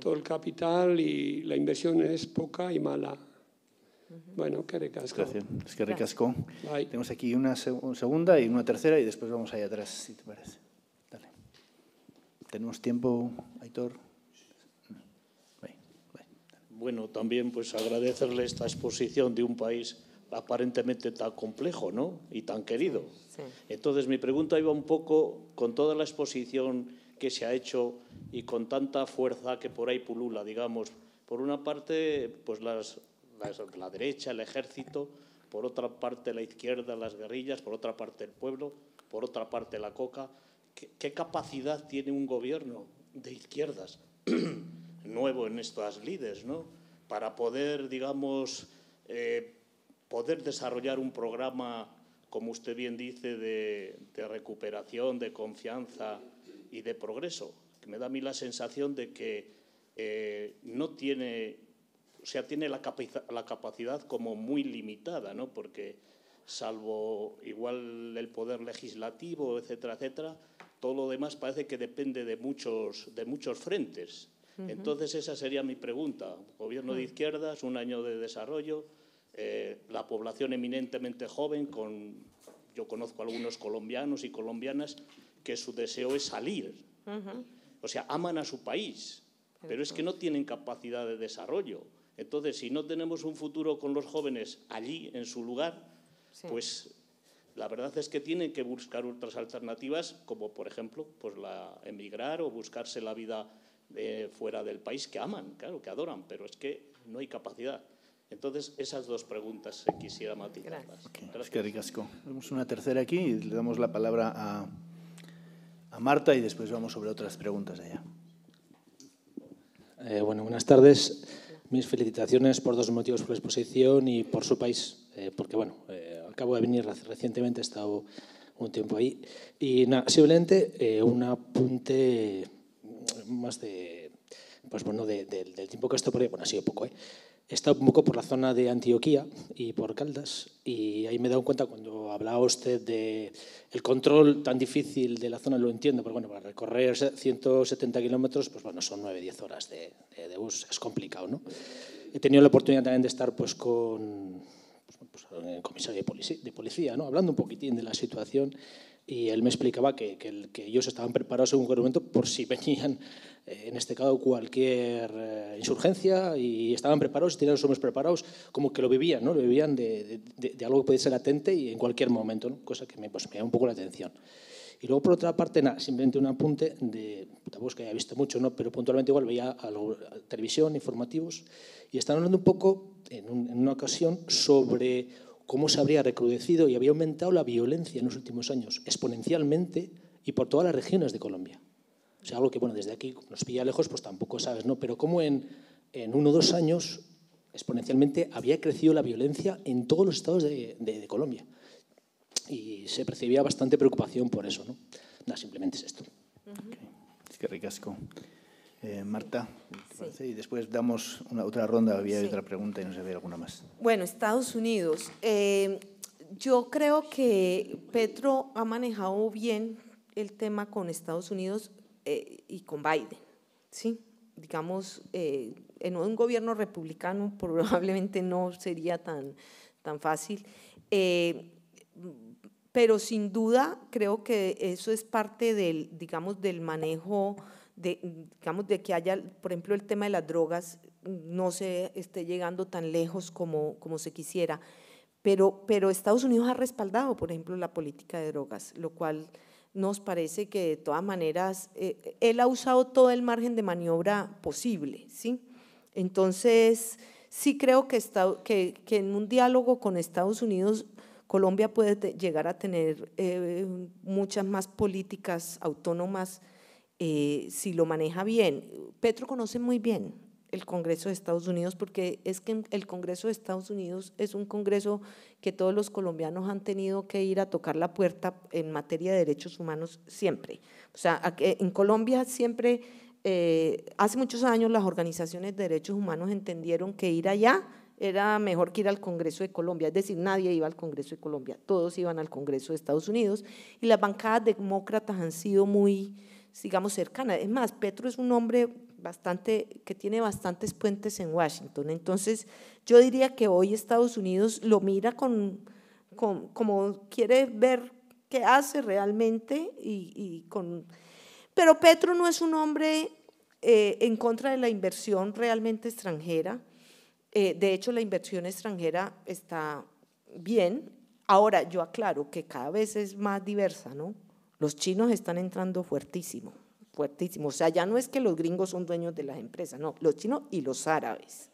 Todo el capital y la inversión es poca y mala. Bueno, qué ricasco. Es que recasco. Tenemos aquí una segunda y una tercera y después vamos ahí atrás, si te parece. Dale. ¿Tenemos tiempo, Aitor? Bueno, también pues agradecerle esta exposición de un país aparentemente tan complejo ¿no? y tan querido. Entonces, mi pregunta iba un poco con toda la exposición que se ha hecho y con tanta fuerza que por ahí pulula, digamos. Por una parte, pues las, la derecha, el ejército, por otra parte la izquierda, las guerrillas, por otra parte el pueblo, por otra parte la coca. ¿Qué, capacidad tiene un gobierno de izquierdas, <clears throat> nuevo en estas lides, ¿no? para poder, digamos, eh, poder desarrollar un programa, como usted bien dice, de, de recuperación, de confianza y de progreso. que Me da a mí la sensación de que eh, no tiene, o sea, tiene la, la capacidad como muy limitada, ¿no? Porque salvo igual el poder legislativo, etcétera, etcétera, todo lo demás parece que depende de muchos, de muchos frentes. Entonces, esa sería mi pregunta. Gobierno de mm. izquierdas, un año de desarrollo, eh, la población eminentemente joven, con, yo conozco algunos colombianos y colombianas que su deseo es salir. O sea, aman a su país, pero es que no tienen capacidad de desarrollo. Entonces, si no tenemos un futuro con los jóvenes allí, en su lugar, pues la verdad es que tienen que buscar otras alternativas, como por ejemplo, pues la emigrar o buscarse la vida eh, fuera del país que aman, claro, que adoran, pero es que no hay capacidad. Entonces, esas dos preguntas quisiera matizarlas. Gracias. Pues tenemos una tercera aquí y le damos la palabra a a Marta y después vamos sobre otras preguntas allá. Eh, bueno, buenas tardes. Mis felicitaciones por dos motivos, por la exposición y por su país, eh, porque bueno, eh, acabo de venir recientemente, he estado un tiempo ahí. Y nada, simplemente eh, un apunte más de, pues bueno, del tiempo que esto por bueno, ha sido poco, ¿eh? He estado un poco por la zona de Antioquía y por Caldas y ahí me he dado cuenta cuando hablaba usted de el control tan difícil de la zona, lo entiendo, pero bueno, para recorrer 170 kilómetros, pues bueno, son 9-10 horas de, de, bus, es complicado, ¿no? He tenido la oportunidad también de estar pues con, pues, pues, el comisario de policía, de policía, ¿no? Hablando un poquitín de la situación y él me explicaba que, que, ellos estaban preparados en un momento por si <laughs> venían, eh, en este caso, cualquier eh, insurgencia y estaban preparados si tenían los hombres preparados, como que lo vivían, ¿no? lo vivían de, de, algo que podía ser atente y en cualquier momento, ¿no? cosa que me, pues, un poco la atención. Y luego, por otra parte, nada, simplemente un apunte de, tampoco es que haya visto mucho, ¿no? pero puntualmente igual veía a televisión, informativos, y están hablando un poco, en una ocasión, sobre cómo se habría recrudecido y había aumentado la violencia en los últimos años, exponencialmente y por todas las regiones de Colombia. O sea, algo que, bueno, desde aquí nos pilla lejos, pues tampoco sabes, ¿no? Pero cómo en, en uno o dos años, exponencialmente, había crecido la violencia en todos los estados de, de, Colombia. Y se percibía bastante preocupación por eso, ¿no? Nada, simplemente es esto. que ricasco. Eh, Marta, y después damos una otra ronda, había otra pregunta y no se ve alguna más. Bueno, Estados Unidos. Eh, yo creo que Petro ha manejado bien el tema con Estados Unidos eh, y con Biden, ¿sí? Digamos, en un gobierno republicano <laughs> probablemente no sería tan, tan fácil, pero sin duda creo que eso es parte del, digamos, del manejo de, digamos, de que haya, por ejemplo, el tema de las drogas no se esté llegando tan lejos como, como se quisiera. Pero, pero Estados Unidos ha respaldado, por ejemplo, la política de drogas, lo cual nos parece que de todas maneras eh, él ha usado todo el margen de maniobra posible, ¿sí? Entonces, sí creo que, está, que, que en un diálogo con Estados Unidos Colombia puede llegar a tener eh, muchas más políticas autónomas eh, si lo maneja bien. Petro conoce muy bien el Congreso de Estados Unidos porque es que el Congreso de Estados Unidos es un Congreso que todos los colombianos han tenido que ir a tocar la puerta en materia de derechos humanos siempre. O sea, en Colombia siempre, eh, hace muchos años las organizaciones de derechos humanos entendieron que ir allá era mejor que ir al Congreso de Colombia, es decir, nadie iba al Congreso de Colombia, todos iban al Congreso de Estados Unidos y las bancadas demócratas han sido muy sigamos cercana. Es más, Petro es un hombre bastante, que tiene bastantes puentes en Washington. Entonces, yo diría que hoy Estados Unidos lo mira con, con como quiere ver qué hace realmente y, y con... Pero Petro no es un hombre eh, en contra de la inversión realmente extranjera. Eh, de hecho, la inversión extranjera está bien. Ahora, yo aclaro que cada vez es más diversa, ¿no? Los chinos están entrando fuertísimo, fuertísimo. O sea, ya no es que los gringos son dueños de las empresas, no, los chinos y los árabes.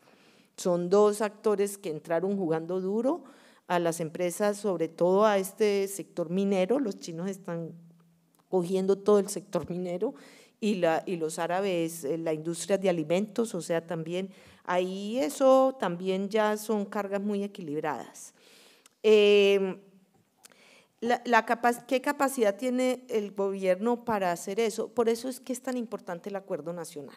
Son dos actores que entraron jugando duro a las empresas, sobre todo a este sector minero. Los chinos están cogiendo todo el sector minero y, los árabes, eh, la industria de alimentos, o sea, también ahí eso también ya son cargas muy equilibradas. Eh, la, ¿Qué capacidad tiene el gobierno para hacer eso? Por eso es que es tan importante el acuerdo nacional.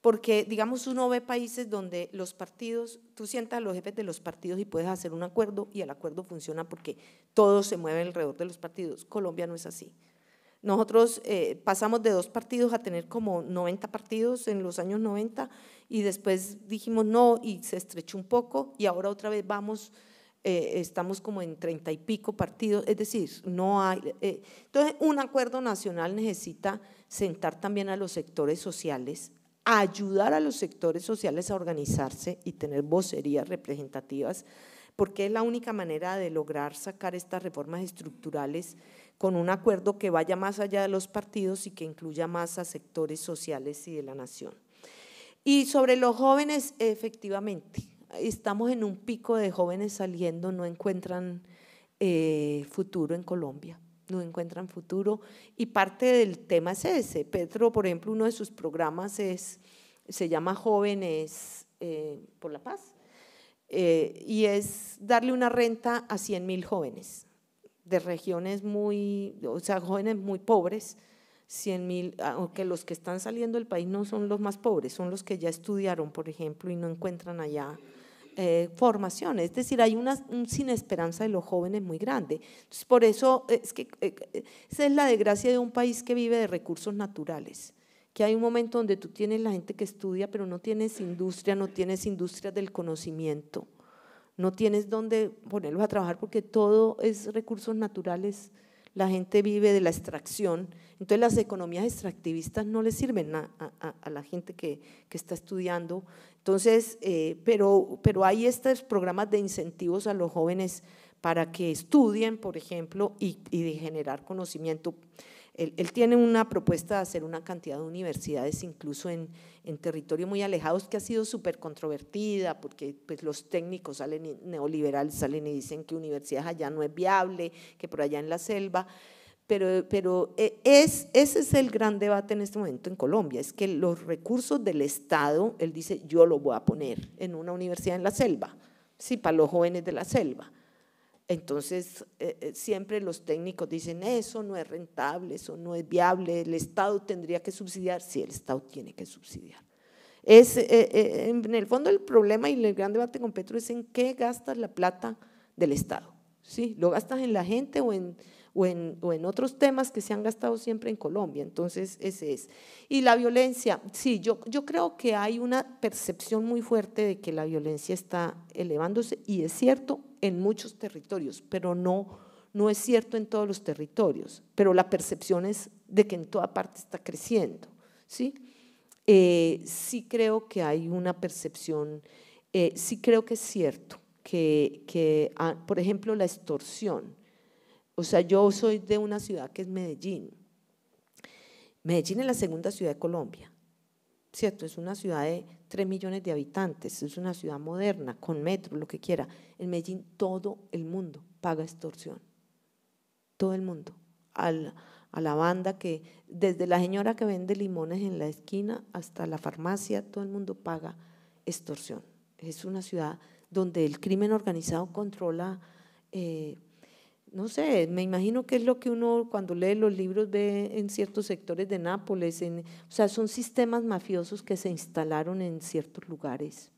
Porque, digamos, uno ve países donde los partidos, tú sientas a los jefes de los partidos y puedes hacer un acuerdo y el acuerdo funciona porque todo se mueve alrededor de los partidos. Colombia no es así. Nosotros eh, pasamos de dos partidos a tener como 90 partidos en los años 90 y después dijimos no y se estrechó un poco y ahora otra vez vamos eh, estamos como en treinta y pico partidos, es decir, no hay... Eh, entonces, un acuerdo nacional necesita sentar también a los sectores sociales, ayudar a los sectores sociales a organizarse y tener vocerías representativas, porque es la única manera de lograr sacar estas reformas estructurales con un acuerdo que vaya más allá de los partidos y que incluya más a sectores sociales y de la nación. Y sobre los jóvenes, efectivamente, estamos en un pico de jóvenes saliendo, no encuentran eh, futuro en Colombia, no encuentran futuro. Y parte del tema es ese. Petro, por ejemplo, uno de sus programas es, se llama Jóvenes eh, por la Paz, eh, y es darle una renta a 100 mil jóvenes de regiones muy, o sea, jóvenes muy pobres. 100 mil, aunque los que están saliendo del país no son los más pobres, son los que ya estudiaron, por ejemplo, y no encuentran allá eh, formaciones, es decir, hay una, un sin esperanza de los jóvenes muy grande. por eso eh, es que eh, esa es la desgracia de un país que vive de recursos naturales que hay un momento donde tú tienes la gente que estudia, pero no tienes industria, no tienes industria del conocimiento, no tienes dónde ponerlos a trabajar porque todo es recursos naturales la gente vive de la extracción, entonces las economías extractivistas no le sirven a, la gente que, está estudiando. Entonces, eh, pero, pero hay estos programas de incentivos a los jóvenes para que estudien, por ejemplo, y, y de generar conocimiento. Él, tiene una propuesta de hacer una cantidad de universidades, incluso en, en territorios muy alejados, que ha sido súper controvertida, porque pues, los técnicos salen neoliberales salen y dicen que universidades allá no es viable, que por allá en la selva. Pero, pero e, es, ese es el gran debate en este momento en Colombia, es que los recursos del Estado, él dice, yo lo voy a poner en una universidad en la selva, sí, para los jóvenes de la selva. Entonces, eh, eh, siempre los técnicos dicen, eso no es rentable, eso no es viable, el Estado tendría que subsidiar. si el Estado tiene que subsidiar. Es, eh, en el fondo el problema y el gran debate con Petro es en qué gastas la plata del Estado. ¿Sí? ¿Lo gastas en la gente o en, o en, otros temas que se han gastado siempre en Colombia? Entonces, ese es. Y la violencia, sí, yo, yo creo que hay una percepción muy fuerte de que la violencia está elevándose y es cierto, en muchos territorios, pero no, no es cierto en todos los territorios, pero la percepción es de que en toda parte está creciendo. ¿sí? Eh, sí creo que hay una percepción, eh, sí creo que es cierto que, que ah, por ejemplo, la extorsión. O sea, yo soy de una ciudad que es Medellín. Medellín es la segunda ciudad de Colombia. ¿cierto? Es una ciudad de 3 millones de habitantes, es una ciudad moderna, con metro, lo que quiera. En Medellín todo el mundo paga extorsión, todo el mundo. a la banda que, desde la señora que vende limones en la esquina hasta la farmacia, todo el mundo paga extorsión. Es una ciudad donde el crimen organizado controla eh, no sé, me imagino que es lo que uno cuando lee los libros ve en ciertos sectores de Nápoles, en, o sea, son sistemas mafiosos que se instalaron en ciertos lugares.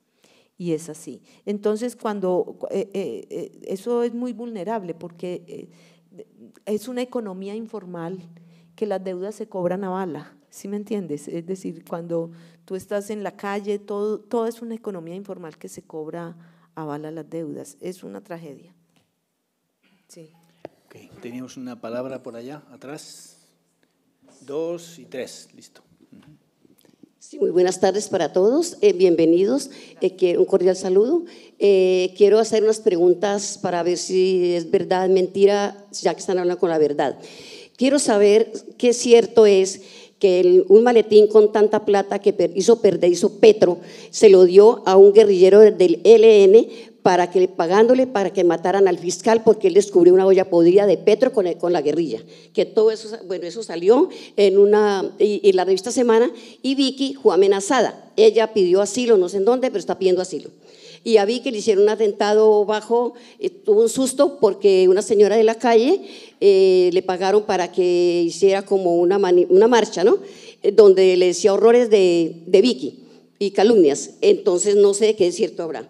Y es así. Entonces, cuando eh, eh, eh, eso es muy vulnerable porque es una economía informal que las deudas se cobran a bala. ¿Sí me entiendes? Es decir, cuando tú estás en la calle, todo, todo es una economía informal que se cobra a bala las deudas. Es una tragedia. Sí. Okay. Teníamos una palabra por allá, atrás. Dos y tres, listo. Sí, muy buenas tardes para todos, eh, bienvenidos, eh, un cordial saludo. Eh, quiero hacer unas preguntas para ver si es verdad, mentira, ya que están hablando con la verdad. Quiero saber qué cierto es que un maletín con tanta plata que hizo perder, hizo Petro, se lo dio a un guerrillero del LN para que, pagándole para que mataran al fiscal porque él descubrió una olla podrida de Petro con, con la guerrilla. Que todo eso, bueno, eso salió en, una, la revista Semana y Vicky fue amenazada. Ella pidió asilo, no sé en dónde, pero está pidiendo asilo y a Vicky le hicieron un atentado bajo, eh, tuvo un susto porque una señora de la calle eh, le pagaron para que hiciera como una, una marcha, ¿no? Eh, donde le decía horrores de, de Vicky y calumnias. Entonces no sé qué es cierto habrá.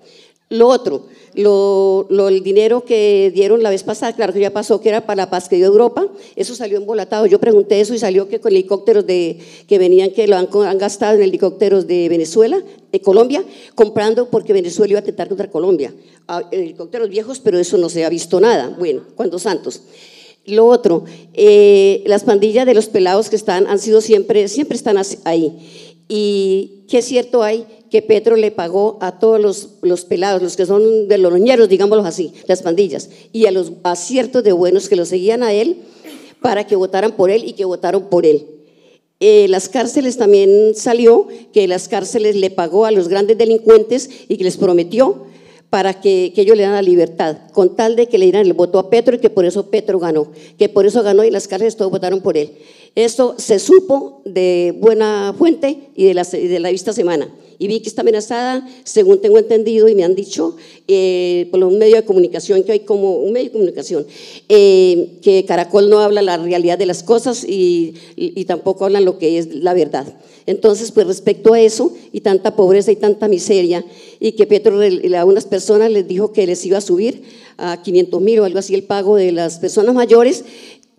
Lo otro, lo, el dinero que dieron la vez pasada, claro que ya pasó, que era para la paz que dio Europa, eso salió embolatado. Yo pregunté eso y salió que con helicópteros de, que venían, que lo han, gastado en helicópteros de Venezuela, de Colombia, comprando porque Venezuela iba a atentar contra Colombia. Ah, helicópteros viejos, pero eso no se ha visto nada. Bueno, cuando santos. Lo otro, eh, las pandillas de los pelados que están, han sido siempre, siempre están ahí. Y qué cierto hay que Petro le pagó a todos los, pelados, los que son de los loñeros, digámoslo así, las pandillas, y a los aciertos de buenos que lo seguían a él para que votaran por él y que votaron por él. Eh, las cárceles también salió, que las cárceles le pagó a los grandes delincuentes y que les prometió para que, que ellos le dan la libertad, con tal de que le dieran el voto a Petro y que por eso Petro ganó, que por eso ganó y las cárceles todos votaron por él. Eso se supo de buena fuente y de la, de la vista semana. Y vi que está amenazada, según tengo entendido y me han dicho, eh, por un medio de comunicación que hay como un medio de comunicación, eh, que Caracol no habla la realidad de las cosas y, y, tampoco habla lo que es la verdad. Entonces, pues respecto a eso y tanta pobreza y tanta miseria, y que Petro a unas personas les dijo que les iba a subir a 500 mil o algo así el pago de las personas mayores,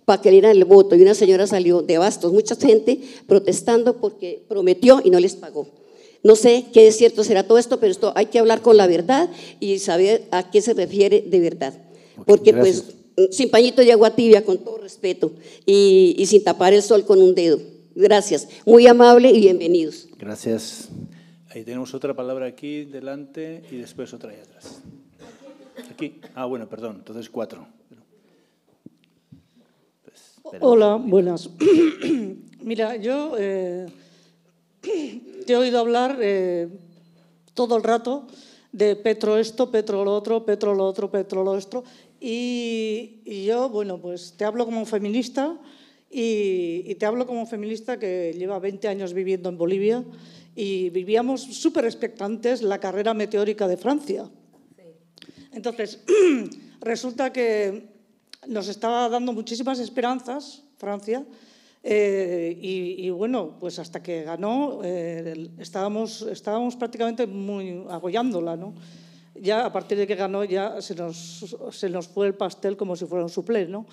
para que le dieran el voto. Y una señora salió de bastos, mucha gente protestando porque prometió y no les pagó. No sé qué es cierto será todo esto, pero esto hay que hablar con la verdad y saber a qué se refiere de verdad. porque pues mm, sin pañito de agua tibia, con todo respeto, y, y sin tapar el sol con un dedo. Gracias. Muy amable y bienvenidos. Gracias. Ahí tenemos otra palabra aquí delante y después otra ahí atrás. Aquí. Ah, bueno, perdón. Entonces cuatro. Hola, buenas. <clears throat> Mira, yo te eh, he oído hablar eh, todo el rato de Petro esto, Petro lo otro, Petro lo otro, Petro lo otro. Y, yo, bueno, pues te hablo como feminista y, y, te hablo como feminista que lleva 20 años viviendo en Bolivia y vivíamos súper expectantes la carrera meteórica de Francia. Entonces, <clears throat> resulta que nos estaba dando muchísimas esperanzas, Francia, eh, y, bueno, pues hasta que ganó eh, estábamos, estábamos prácticamente muy agollándola, ¿no? Ya a partir de que ganó ya se nos, se nos fue el pastel como si fuera un suple, ¿no?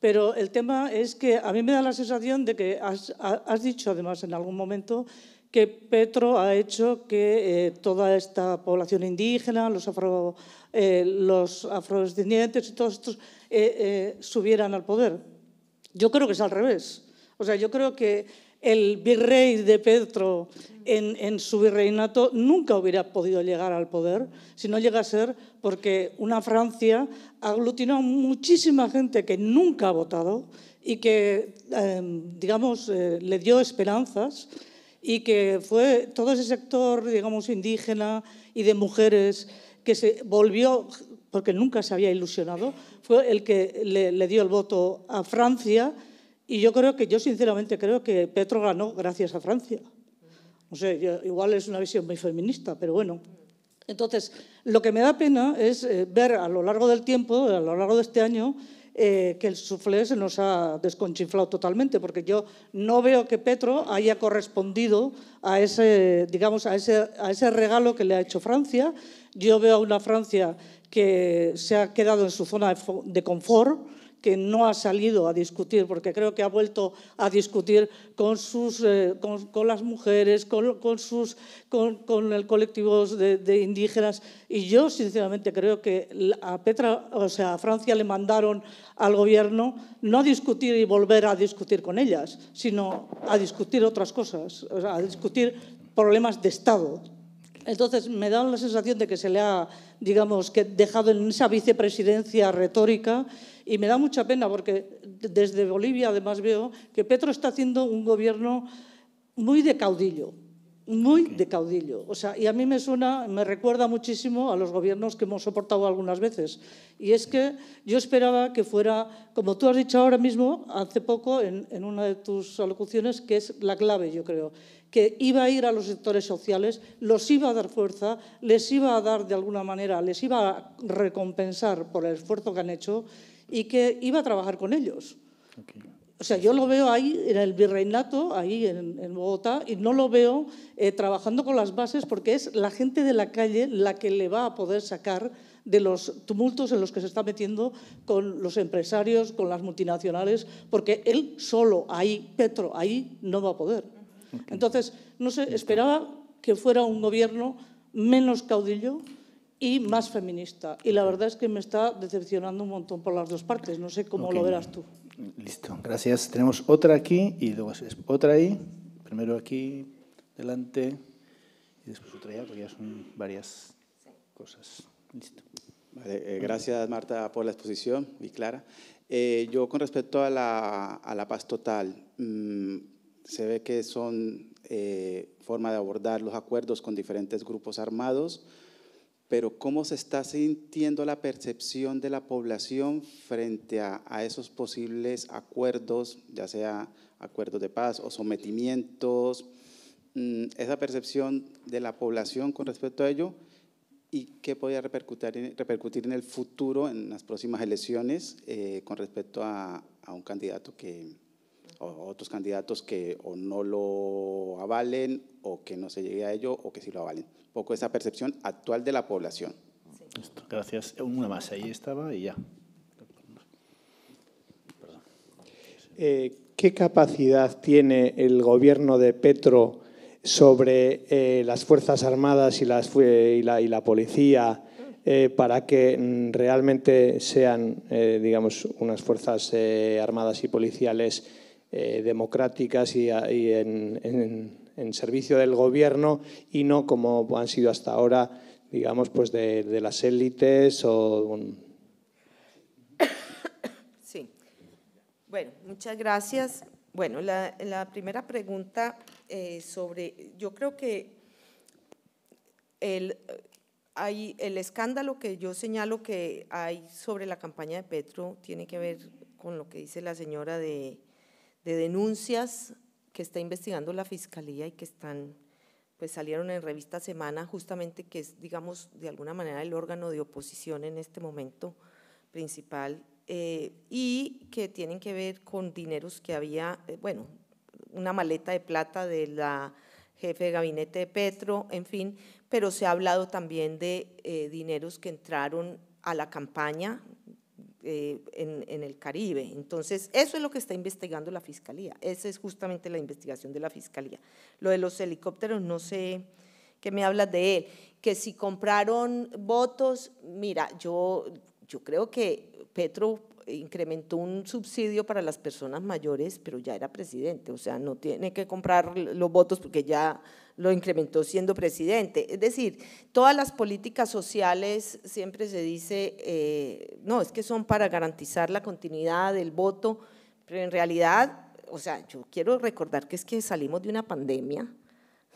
Pero el tema es que a mí me da la sensación de que has, dicho además en algún momento que Petro ha hecho que eh, toda esta población indígena, los, los afrodescendientes y todos estos eh, eh, subieran al poder. Yo creo que es al revés. O sea, yo creo que el virrey de Petro en, su virreinato nunca hubiera podido llegar al poder si no llega a ser porque una Francia aglutinó muchísima gente que nunca ha votado y que, em, digamos, eh, le dio esperanzas y que fue todo ese sector, digamos, indígena y de mujeres que se volvió porque nunca se había ilusionado, fue el que le, dio el voto a Francia y yo creo que, yo sinceramente creo que Petro ganó gracias a Francia. No sé, igual es una visión muy feminista, pero bueno. Entonces, lo que me da pena es eh, ver a lo largo del tiempo, a lo largo de este año, eh, que el suflé se nos ha desconchinflado totalmente, porque yo no veo que Petro haya correspondido a ese, digamos, a ese, a ese regalo que le ha hecho Francia. Yo veo a una Francia que se ha quedado en su zona de confort, que no ha salido a discutir, porque creo que ha vuelto a discutir con, sus, eh, con, las mujeres, con, sus, con, el colectivo de, indígenas. Y yo, sinceramente, creo que a, Petra, o sea, a Francia le mandaron al gobierno no a discutir y volver a discutir con ellas, sino a discutir otras cosas, a discutir problemas de Estado, entonces me da la sensación de que se le ha, digamos, dejado en esa vicepresidencia retórica y me da mucha pena porque desde Bolivia además veo que Petro está haciendo un gobierno muy de caudillo, muy de caudillo. O sea, y a mí me suena, me recuerda muchísimo a los gobiernos que hemos soportado algunas veces. Y es que yo esperaba que fuera, como tú has dicho ahora mismo, hace poco, en, una de tus alocuciones, que es la clave, yo creo, que iba a ir a los sectores sociales, los iba a dar fuerza, les iba a dar de alguna manera, les iba a recompensar por el esfuerzo que han hecho y que iba a trabajar con ellos. O sea, yo lo veo ahí en el virreinato, ahí en, Bogotá, y no lo veo eh, trabajando con las bases porque es la gente de la calle la que le va a poder sacar de los tumultos en los que se está metiendo con los empresarios, con las multinacionales, porque él solo ahí, Petro, ahí no va a poder. Entonces, no sé, esperaba que fuera un gobierno menos caudillo y más feminista. Y la verdad es que me está decepcionando un montón por las dos partes. No sé cómo lo verás tú. Listo, gracias. Tenemos otra aquí y luego otra ahí. Primero aquí, delante, y después otra allá, porque ya son varias cosas. Listo. Vale, eh, gracias, Marta, por la exposición, y clara. Eh, yo, con respecto a la, paz total, mm, se ve que son eh, forma de abordar los acuerdos con diferentes grupos armados pero ¿cómo se está sintiendo la percepción de la población frente a, esos posibles acuerdos, ya sea acuerdos de paz o sometimientos? Mm, esa percepción de la población con respecto a ello y qué podría repercutir, repercutir en el futuro, en las próximas elecciones, eh, con respecto a, un candidato que, o otros candidatos que o no lo avalen, o que no se llegue a ello, o que sí lo avalen poco esa percepción actual de la población. Gracias. Una más, ahí estaba y ya. Eh, ¿Qué capacidad tiene el gobierno de Petro sobre eh, las Fuerzas Armadas y, las, la, y la, policía eh, para que mm, realmente sean, digamos, unas Fuerzas Armadas y policiales democráticas y, en en servicio del gobierno y no como han sido hasta ahora, digamos, pues de, las élites o... <coughs> Sí. Bueno, muchas gracias. Bueno, la, primera pregunta eh, sobre, yo creo que el, hay, el escándalo que yo señalo que hay sobre la campaña de Petro tiene que ver con lo que dice la señora de, de denuncias que está investigando la Fiscalía y que están, pues salieron en revista Semana, justamente que es, digamos, de alguna manera el órgano de oposición en este momento principal, eh, y que tienen que ver con dineros que había, eh, bueno, una maleta de plata de la jefe de gabinete de Petro, en fin, pero se ha hablado también de eh, dineros que entraron a la campaña, eh, en, el Caribe. Entonces, eso es lo que está investigando la Fiscalía. Esa es justamente la investigación de la Fiscalía. Lo de los helicópteros, no sé qué me hablas de él. Que si compraron votos, mira, yo, yo creo que Petro incrementó un subsidio para las personas mayores, pero ya era presidente, o sea, no tiene que comprar los votos porque ya lo incrementó siendo presidente. Es decir, todas las políticas sociales siempre se dice, eh, no, es que son para garantizar la continuidad del voto, pero en realidad, o sea, yo quiero recordar que es que salimos de una pandemia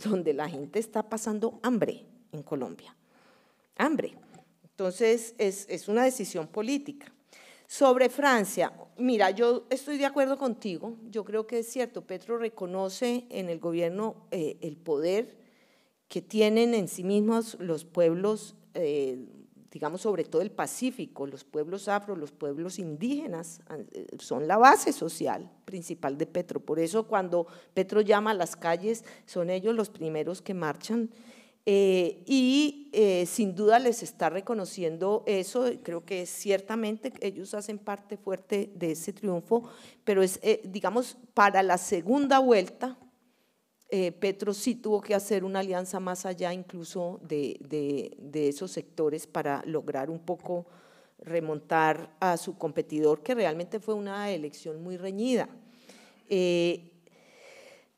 donde la gente está pasando hambre en Colombia, hambre. Entonces, es una decisión política. Sobre Francia, mira, yo estoy de acuerdo contigo, yo creo que es cierto, Petro reconoce en el gobierno eh, el poder que tienen en sí mismos los pueblos, eh, digamos sobre todo el Pacífico, los pueblos afro, los pueblos indígenas, eh, son la base social principal de Petro. Por eso cuando Petro llama a las calles, son ellos los primeros que marchan eh, y eh, sin duda les está reconociendo eso, creo que ciertamente ellos hacen parte fuerte de ese triunfo, pero es, eh, digamos, para la segunda vuelta, Petro sí tuvo que hacer una alianza más allá incluso de, esos sectores para lograr un poco remontar a su competidor, que realmente fue una elección muy reñida.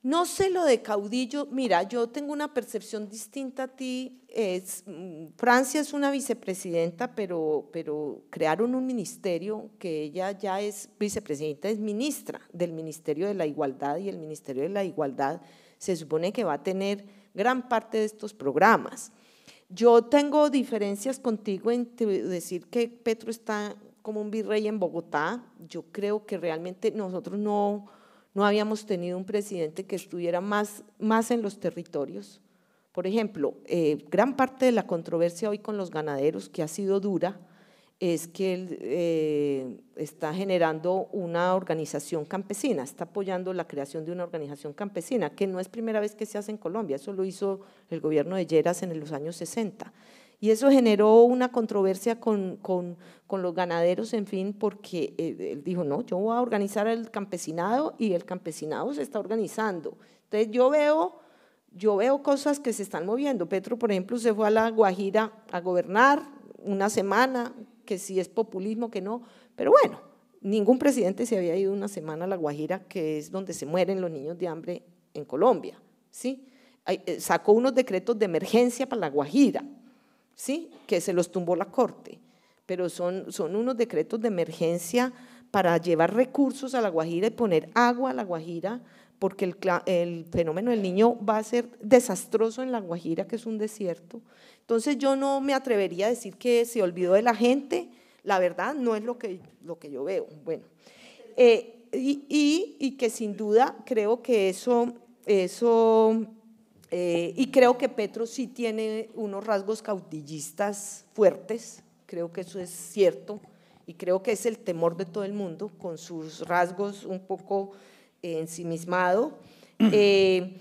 No sé lo de caudillo, mira, yo tengo una percepción distinta a ti. Es, mm, Francia es una vicepresidenta, pero, pero crearon un ministerio que ella ya es vicepresidenta, es ministra del Ministerio de la Igualdad y el Ministerio de la Igualdad se supone que va a tener gran parte de estos programas. Yo tengo diferencias contigo en decir que Petro está como un virrey en Bogotá. Yo creo que realmente nosotros no no habíamos tenido un presidente que estuviera más, más en los territorios. Por ejemplo, eh, gran parte de la controversia hoy con los ganaderos, que ha sido dura, es que eh, está generando una organización campesina, está apoyando la creación de una organización campesina, que no es primera vez que se hace en Colombia, eso lo hizo el gobierno de Lleras en los años 60. Y eso generó una controversia con, con, con los ganaderos, en fin, porque eh, él dijo, no, yo voy a organizar el campesinado y el campesinado se está organizando. Entonces yo veo, yo veo cosas que se están moviendo. Petro, por ejemplo, se fue a la Guajira a gobernar una semana, que si es populismo, que no. Pero bueno, ningún presidente se había ido una semana a la Guajira, que es donde se mueren los niños de hambre en Colombia. ¿sí? Eh, sacó unos decretos de emergencia para la Guajira ¿sí? que se los tumbó la Corte, pero son, son unos decretos de emergencia para llevar recursos a La Guajira y poner agua a La Guajira, porque el, fenómeno del niño va a ser desastroso en La Guajira, que es un desierto. Entonces yo no me atrevería a decir que se olvidó de la gente, la verdad no es lo que, lo que yo veo. Bueno, eh, y, que sin duda creo que eso, eso eh, y creo que Petro sí tiene unos rasgos caudillistas fuertes, creo que eso es cierto, y creo que es el temor de todo el mundo, con sus rasgos un poco ensimismado. <clears throat> Eh,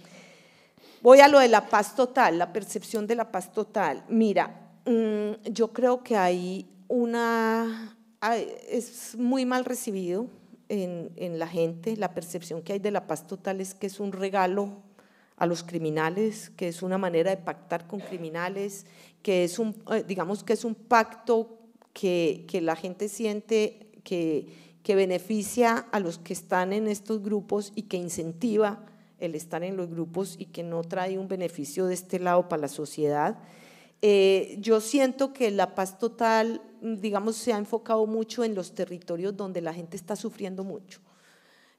voy a lo de la paz total, la percepción de la paz total. Mira, mm, yo creo que hay una, es muy mal recibido en, en la gente, la percepción que hay de la paz total es que es un regalo a los criminales, que es una manera de pactar con criminales, que es un, eh, digamos que es un pacto que, la gente siente que, que, beneficia a los que están en estos grupos y que incentiva el estar en los grupos y que no trae un beneficio de este lado para la sociedad. Eh, yo siento que la paz total, digamos, se ha enfocado mucho en los territorios donde la gente está sufriendo mucho.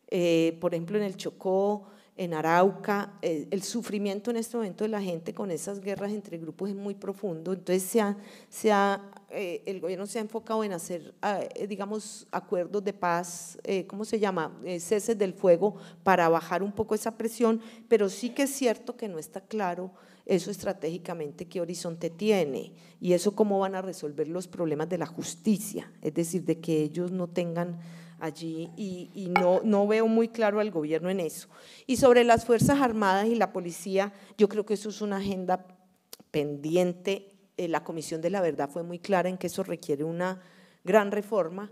Eh, por ejemplo, en el Chocó, en Arauca, eh, el sufrimiento en este momento de la gente con esas guerras entre grupos es muy profundo, entonces se ha, se ha, eh, el gobierno se ha enfocado en hacer, ah, eh, digamos, acuerdos de paz, ¿cómo se llama?, ceses del fuego para bajar un poco esa presión, pero sí que es cierto que no está claro eso estratégicamente qué horizonte tiene y eso cómo van a resolver los problemas de la justicia, es decir, de que ellos no tengan allí y, no, no veo muy claro al gobierno en eso. Y sobre las Fuerzas Armadas y la policía, yo creo que eso es una agenda pendiente. Eh, la Comisión de la Verdad fue muy clara en que eso requiere una gran reforma,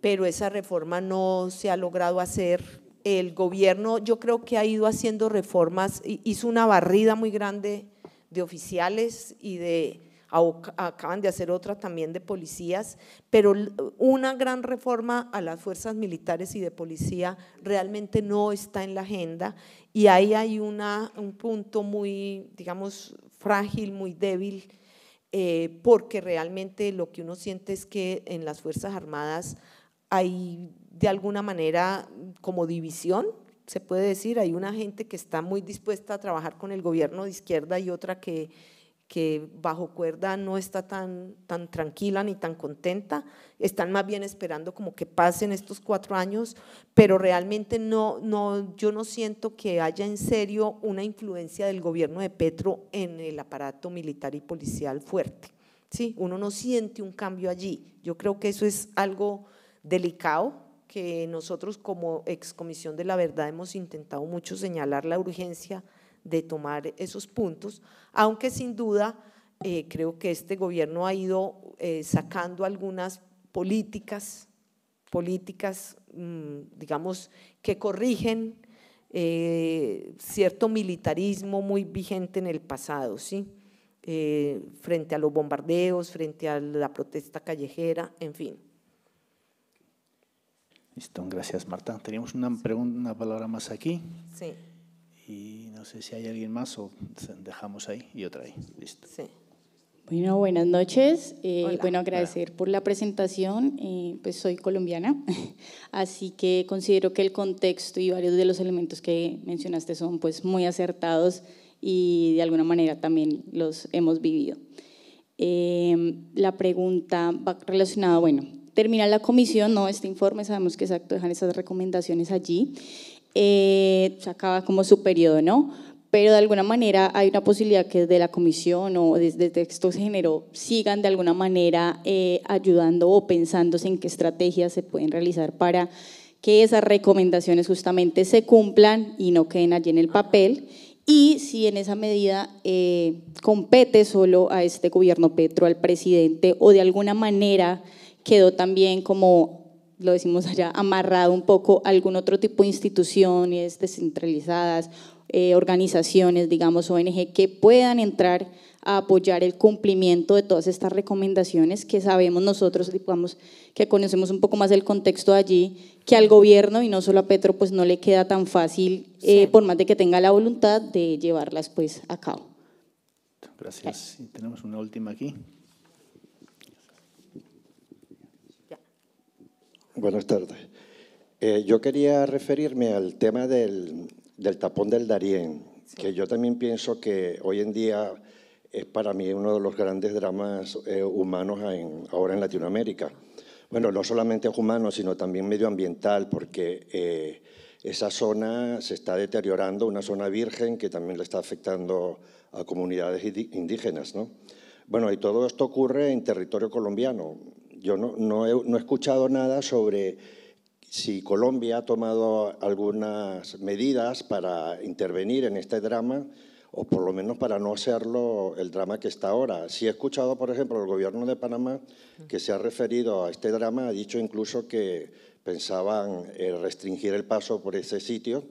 pero esa reforma no se ha logrado hacer. El gobierno yo creo que ha ido haciendo reformas, hizo una barrida muy grande de oficiales y de acaban de hacer otra también de policías, pero una gran reforma a las fuerzas militares y de policía realmente no está en la agenda y ahí hay una, un punto muy, digamos, frágil, muy débil, eh, porque realmente lo que uno siente es que en las Fuerzas Armadas hay de alguna manera como división, se puede decir, hay una gente que está muy dispuesta a trabajar con el gobierno de izquierda y otra que que bajo cuerda no está tan, tan tranquila ni tan contenta, están más bien esperando como que pasen estos cuatro años, pero realmente no, no, yo no siento que haya en serio una influencia del gobierno de Petro en el aparato militar y policial fuerte. ¿sí? Uno no siente un cambio allí. Yo creo que eso es algo delicado que nosotros como Excomisión de la Verdad hemos intentado mucho señalar la urgencia de tomar esos puntos, aunque sin duda eh, creo que este gobierno ha ido eh, sacando algunas políticas, políticas, mm, digamos, que corrigen eh, cierto militarismo muy vigente en el pasado, ¿sí? frente a los bombardeos, frente a la protesta callejera, en fin. gracias Marta. Tenemos una, una palabra más aquí. Sí. Y no sé si hay alguien más o dejamos ahí y otra ahí. Listo. Sí. Bueno, buenas noches. Eh, bueno, agradecer por la presentación. Eh, pues soy colombiana, <laughs> así que considero que el contexto y varios de los elementos que mencionaste son pues muy acertados y de alguna manera también los hemos vivido. Eh, la pregunta va relacionada, bueno, termina la comisión, no este informe, sabemos que exacto, dejan esas recomendaciones allí. Eh, se acaba como su periodo, ¿no? Pero de alguna manera hay una posibilidad que desde la comisión o desde textos de género sigan de alguna manera eh, ayudando o pensándose en qué estrategias se pueden realizar para que esas recomendaciones justamente se cumplan y no queden allí en el papel. Y si en esa medida eh, compete solo a este gobierno Petro, al presidente, o de alguna manera quedó también como lo decimos allá, amarrado un poco a algún otro tipo de instituciones descentralizadas, eh, organizaciones, digamos, ONG, que puedan entrar a apoyar el cumplimiento de todas estas recomendaciones que sabemos nosotros, digamos, que conocemos un poco más el contexto allí, que al gobierno y no solo a Petro, pues no le queda tan fácil, eh, por más de que tenga la voluntad de llevarlas pues a cabo. Gracias. tenemos una última aquí. Buenas tardes. Eh, yo quería referirme al tema del, tapón del Darién, que yo también pienso que hoy en día es para mí uno de los grandes dramas eh, humanos ahora en Latinoamérica. Bueno, no solamente humano, sino también medioambiental, porque eh, esa zona se está deteriorando, una zona virgen que también le está afectando a comunidades indígenas. Bueno, y todo esto ocurre en territorio colombiano yo no, he, escuchado nada sobre si Colombia ha tomado algunas medidas para intervenir en este drama o por lo menos para no hacerlo el drama que está ahora. Si sí he escuchado, por ejemplo, el gobierno de Panamá que se ha referido a este drama, ha dicho incluso que pensaban eh, restringir el paso por ese sitio,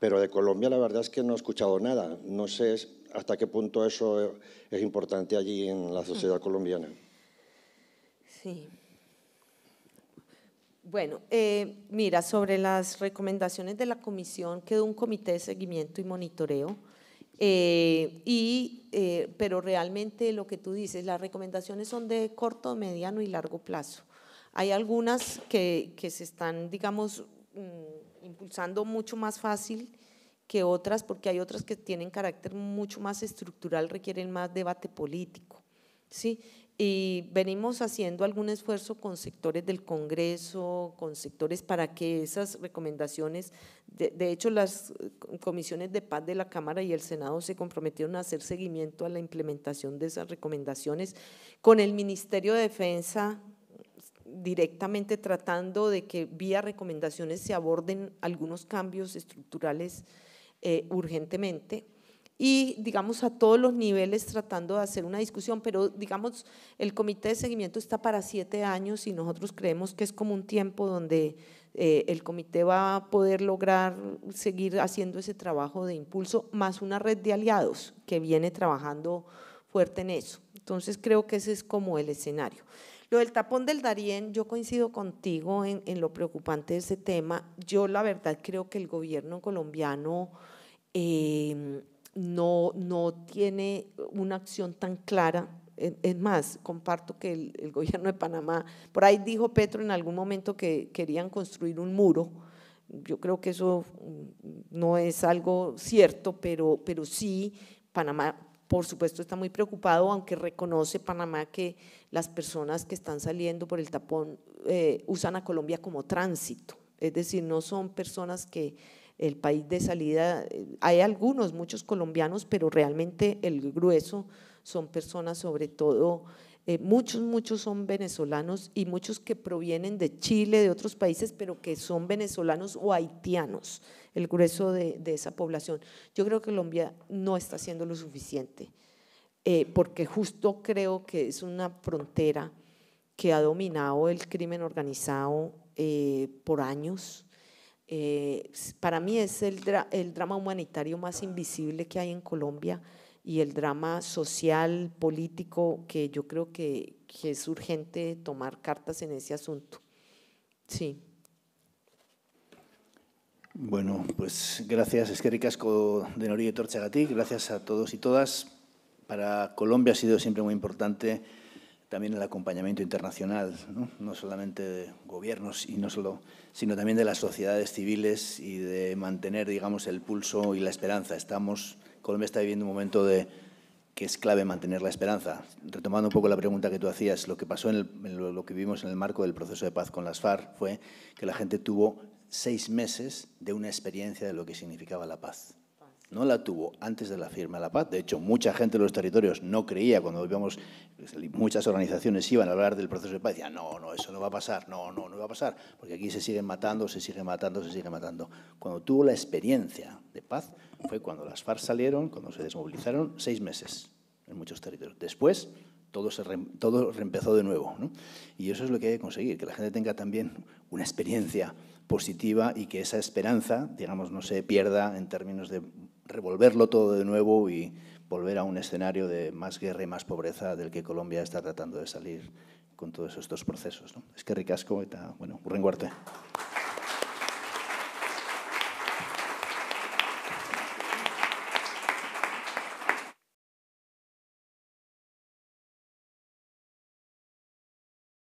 pero de Colombia la verdad es que no he escuchado nada. No sé hasta qué punto eso es importante allí en la sociedad colombiana. Sí, bueno, eh, mira, sobre las recomendaciones de la comisión quedó un comité de seguimiento y monitoreo, eh, y, eh, pero realmente lo que tú dices, las recomendaciones son de corto, mediano y largo plazo. Hay algunas que, se están, digamos, mm, impulsando mucho más fácil que otras, porque hay otras que tienen carácter mucho más estructural, requieren más debate político. ¿sí? y venimos haciendo algún esfuerzo con sectores del Congreso, con sectores para que esas recomendaciones, de, hecho las eh, comisiones de paz de la Cámara y el Senado se comprometieron a hacer seguimiento a la implementación de esas recomendaciones, con el Ministerio de Defensa directamente tratando de que vía recomendaciones se aborden algunos cambios estructurales eh, urgentemente y, digamos, a todos los niveles tratando de hacer una discusión, pero, digamos, el comité de seguimiento está para siete años y nosotros creemos que es como un tiempo donde eh, el comité va a poder lograr seguir haciendo ese trabajo de impulso, más una red de aliados que viene trabajando fuerte en eso. Entonces creo que ese es como el escenario. Lo del tapón del Darién, yo coincido contigo en, lo preocupante de ese tema. Yo la verdad creo que el gobierno colombiano eh, no, no tiene una acción tan clara. Es más, comparto que el, gobierno de Panamá, por ahí dijo Petro en algún momento que querían construir un muro. Yo creo que eso mm, no es algo cierto, pero, pero sí, Panamá, por supuesto, está muy preocupado, aunque reconoce Panamá que las personas que están saliendo por el tapón eh, usan a Colombia como tránsito. Es decir, no son personas que el país de salida, eh, hay algunos, muchos colombianos, pero realmente el grueso son personas sobre todo, eh, muchos, muchos son venezolanos y muchos que provienen de Chile, de otros países, pero que son venezolanos o haitianos, el grueso de, esa población. Yo creo que Colombia no está haciendo lo suficiente, eh, porque justo creo que es una frontera que ha dominado el crimen organizado por años eh, para mí es el, drama humanitario más invisible que hay en Colombia y el drama social, político, que yo creo que, es urgente tomar cartas en ese asunto. Sí. Bueno, pues gracias, es Casco de Norí y Torchagatí, gracias a todos y todas. Para Colombia ha sido siempre muy importante también el acompañamiento internacional, no, solamente de gobiernos, y no solo, sino también de las sociedades civiles y de mantener, digamos, el pulso y la esperanza. Estamos, Colombia está viviendo un momento de, que es clave mantener la esperanza. Retomando un poco la pregunta que tú hacías, lo que pasó en, lo, que vivimos en el marco del proceso de paz con las FARC fue que la gente tuvo seis meses de una experiencia de lo que significaba la paz no la tuvo antes de la firma de la paz. De hecho, mucha gente en los territorios no creía cuando íbamos, muchas organizaciones iban a hablar del proceso de paz, decían, no, no, eso no va a pasar, no, no, no va a pasar, porque aquí se siguen matando, se siguen matando, se siguen matando. Cuando tuvo la experiencia de paz fue cuando las FARC salieron, cuando se desmovilizaron, seis meses en muchos territorios. Después, todo, se de nuevo. ¿no? Y eso es lo que hay que conseguir, que la gente tenga también una experiencia positiva y que esa esperanza, digamos, no se pierda en términos de revolverlo todo de nuevo y volver a un escenario de más guerra y más pobreza del que Colombia está tratando de salir con todos estos procesos. Es que ricasco está bueno, un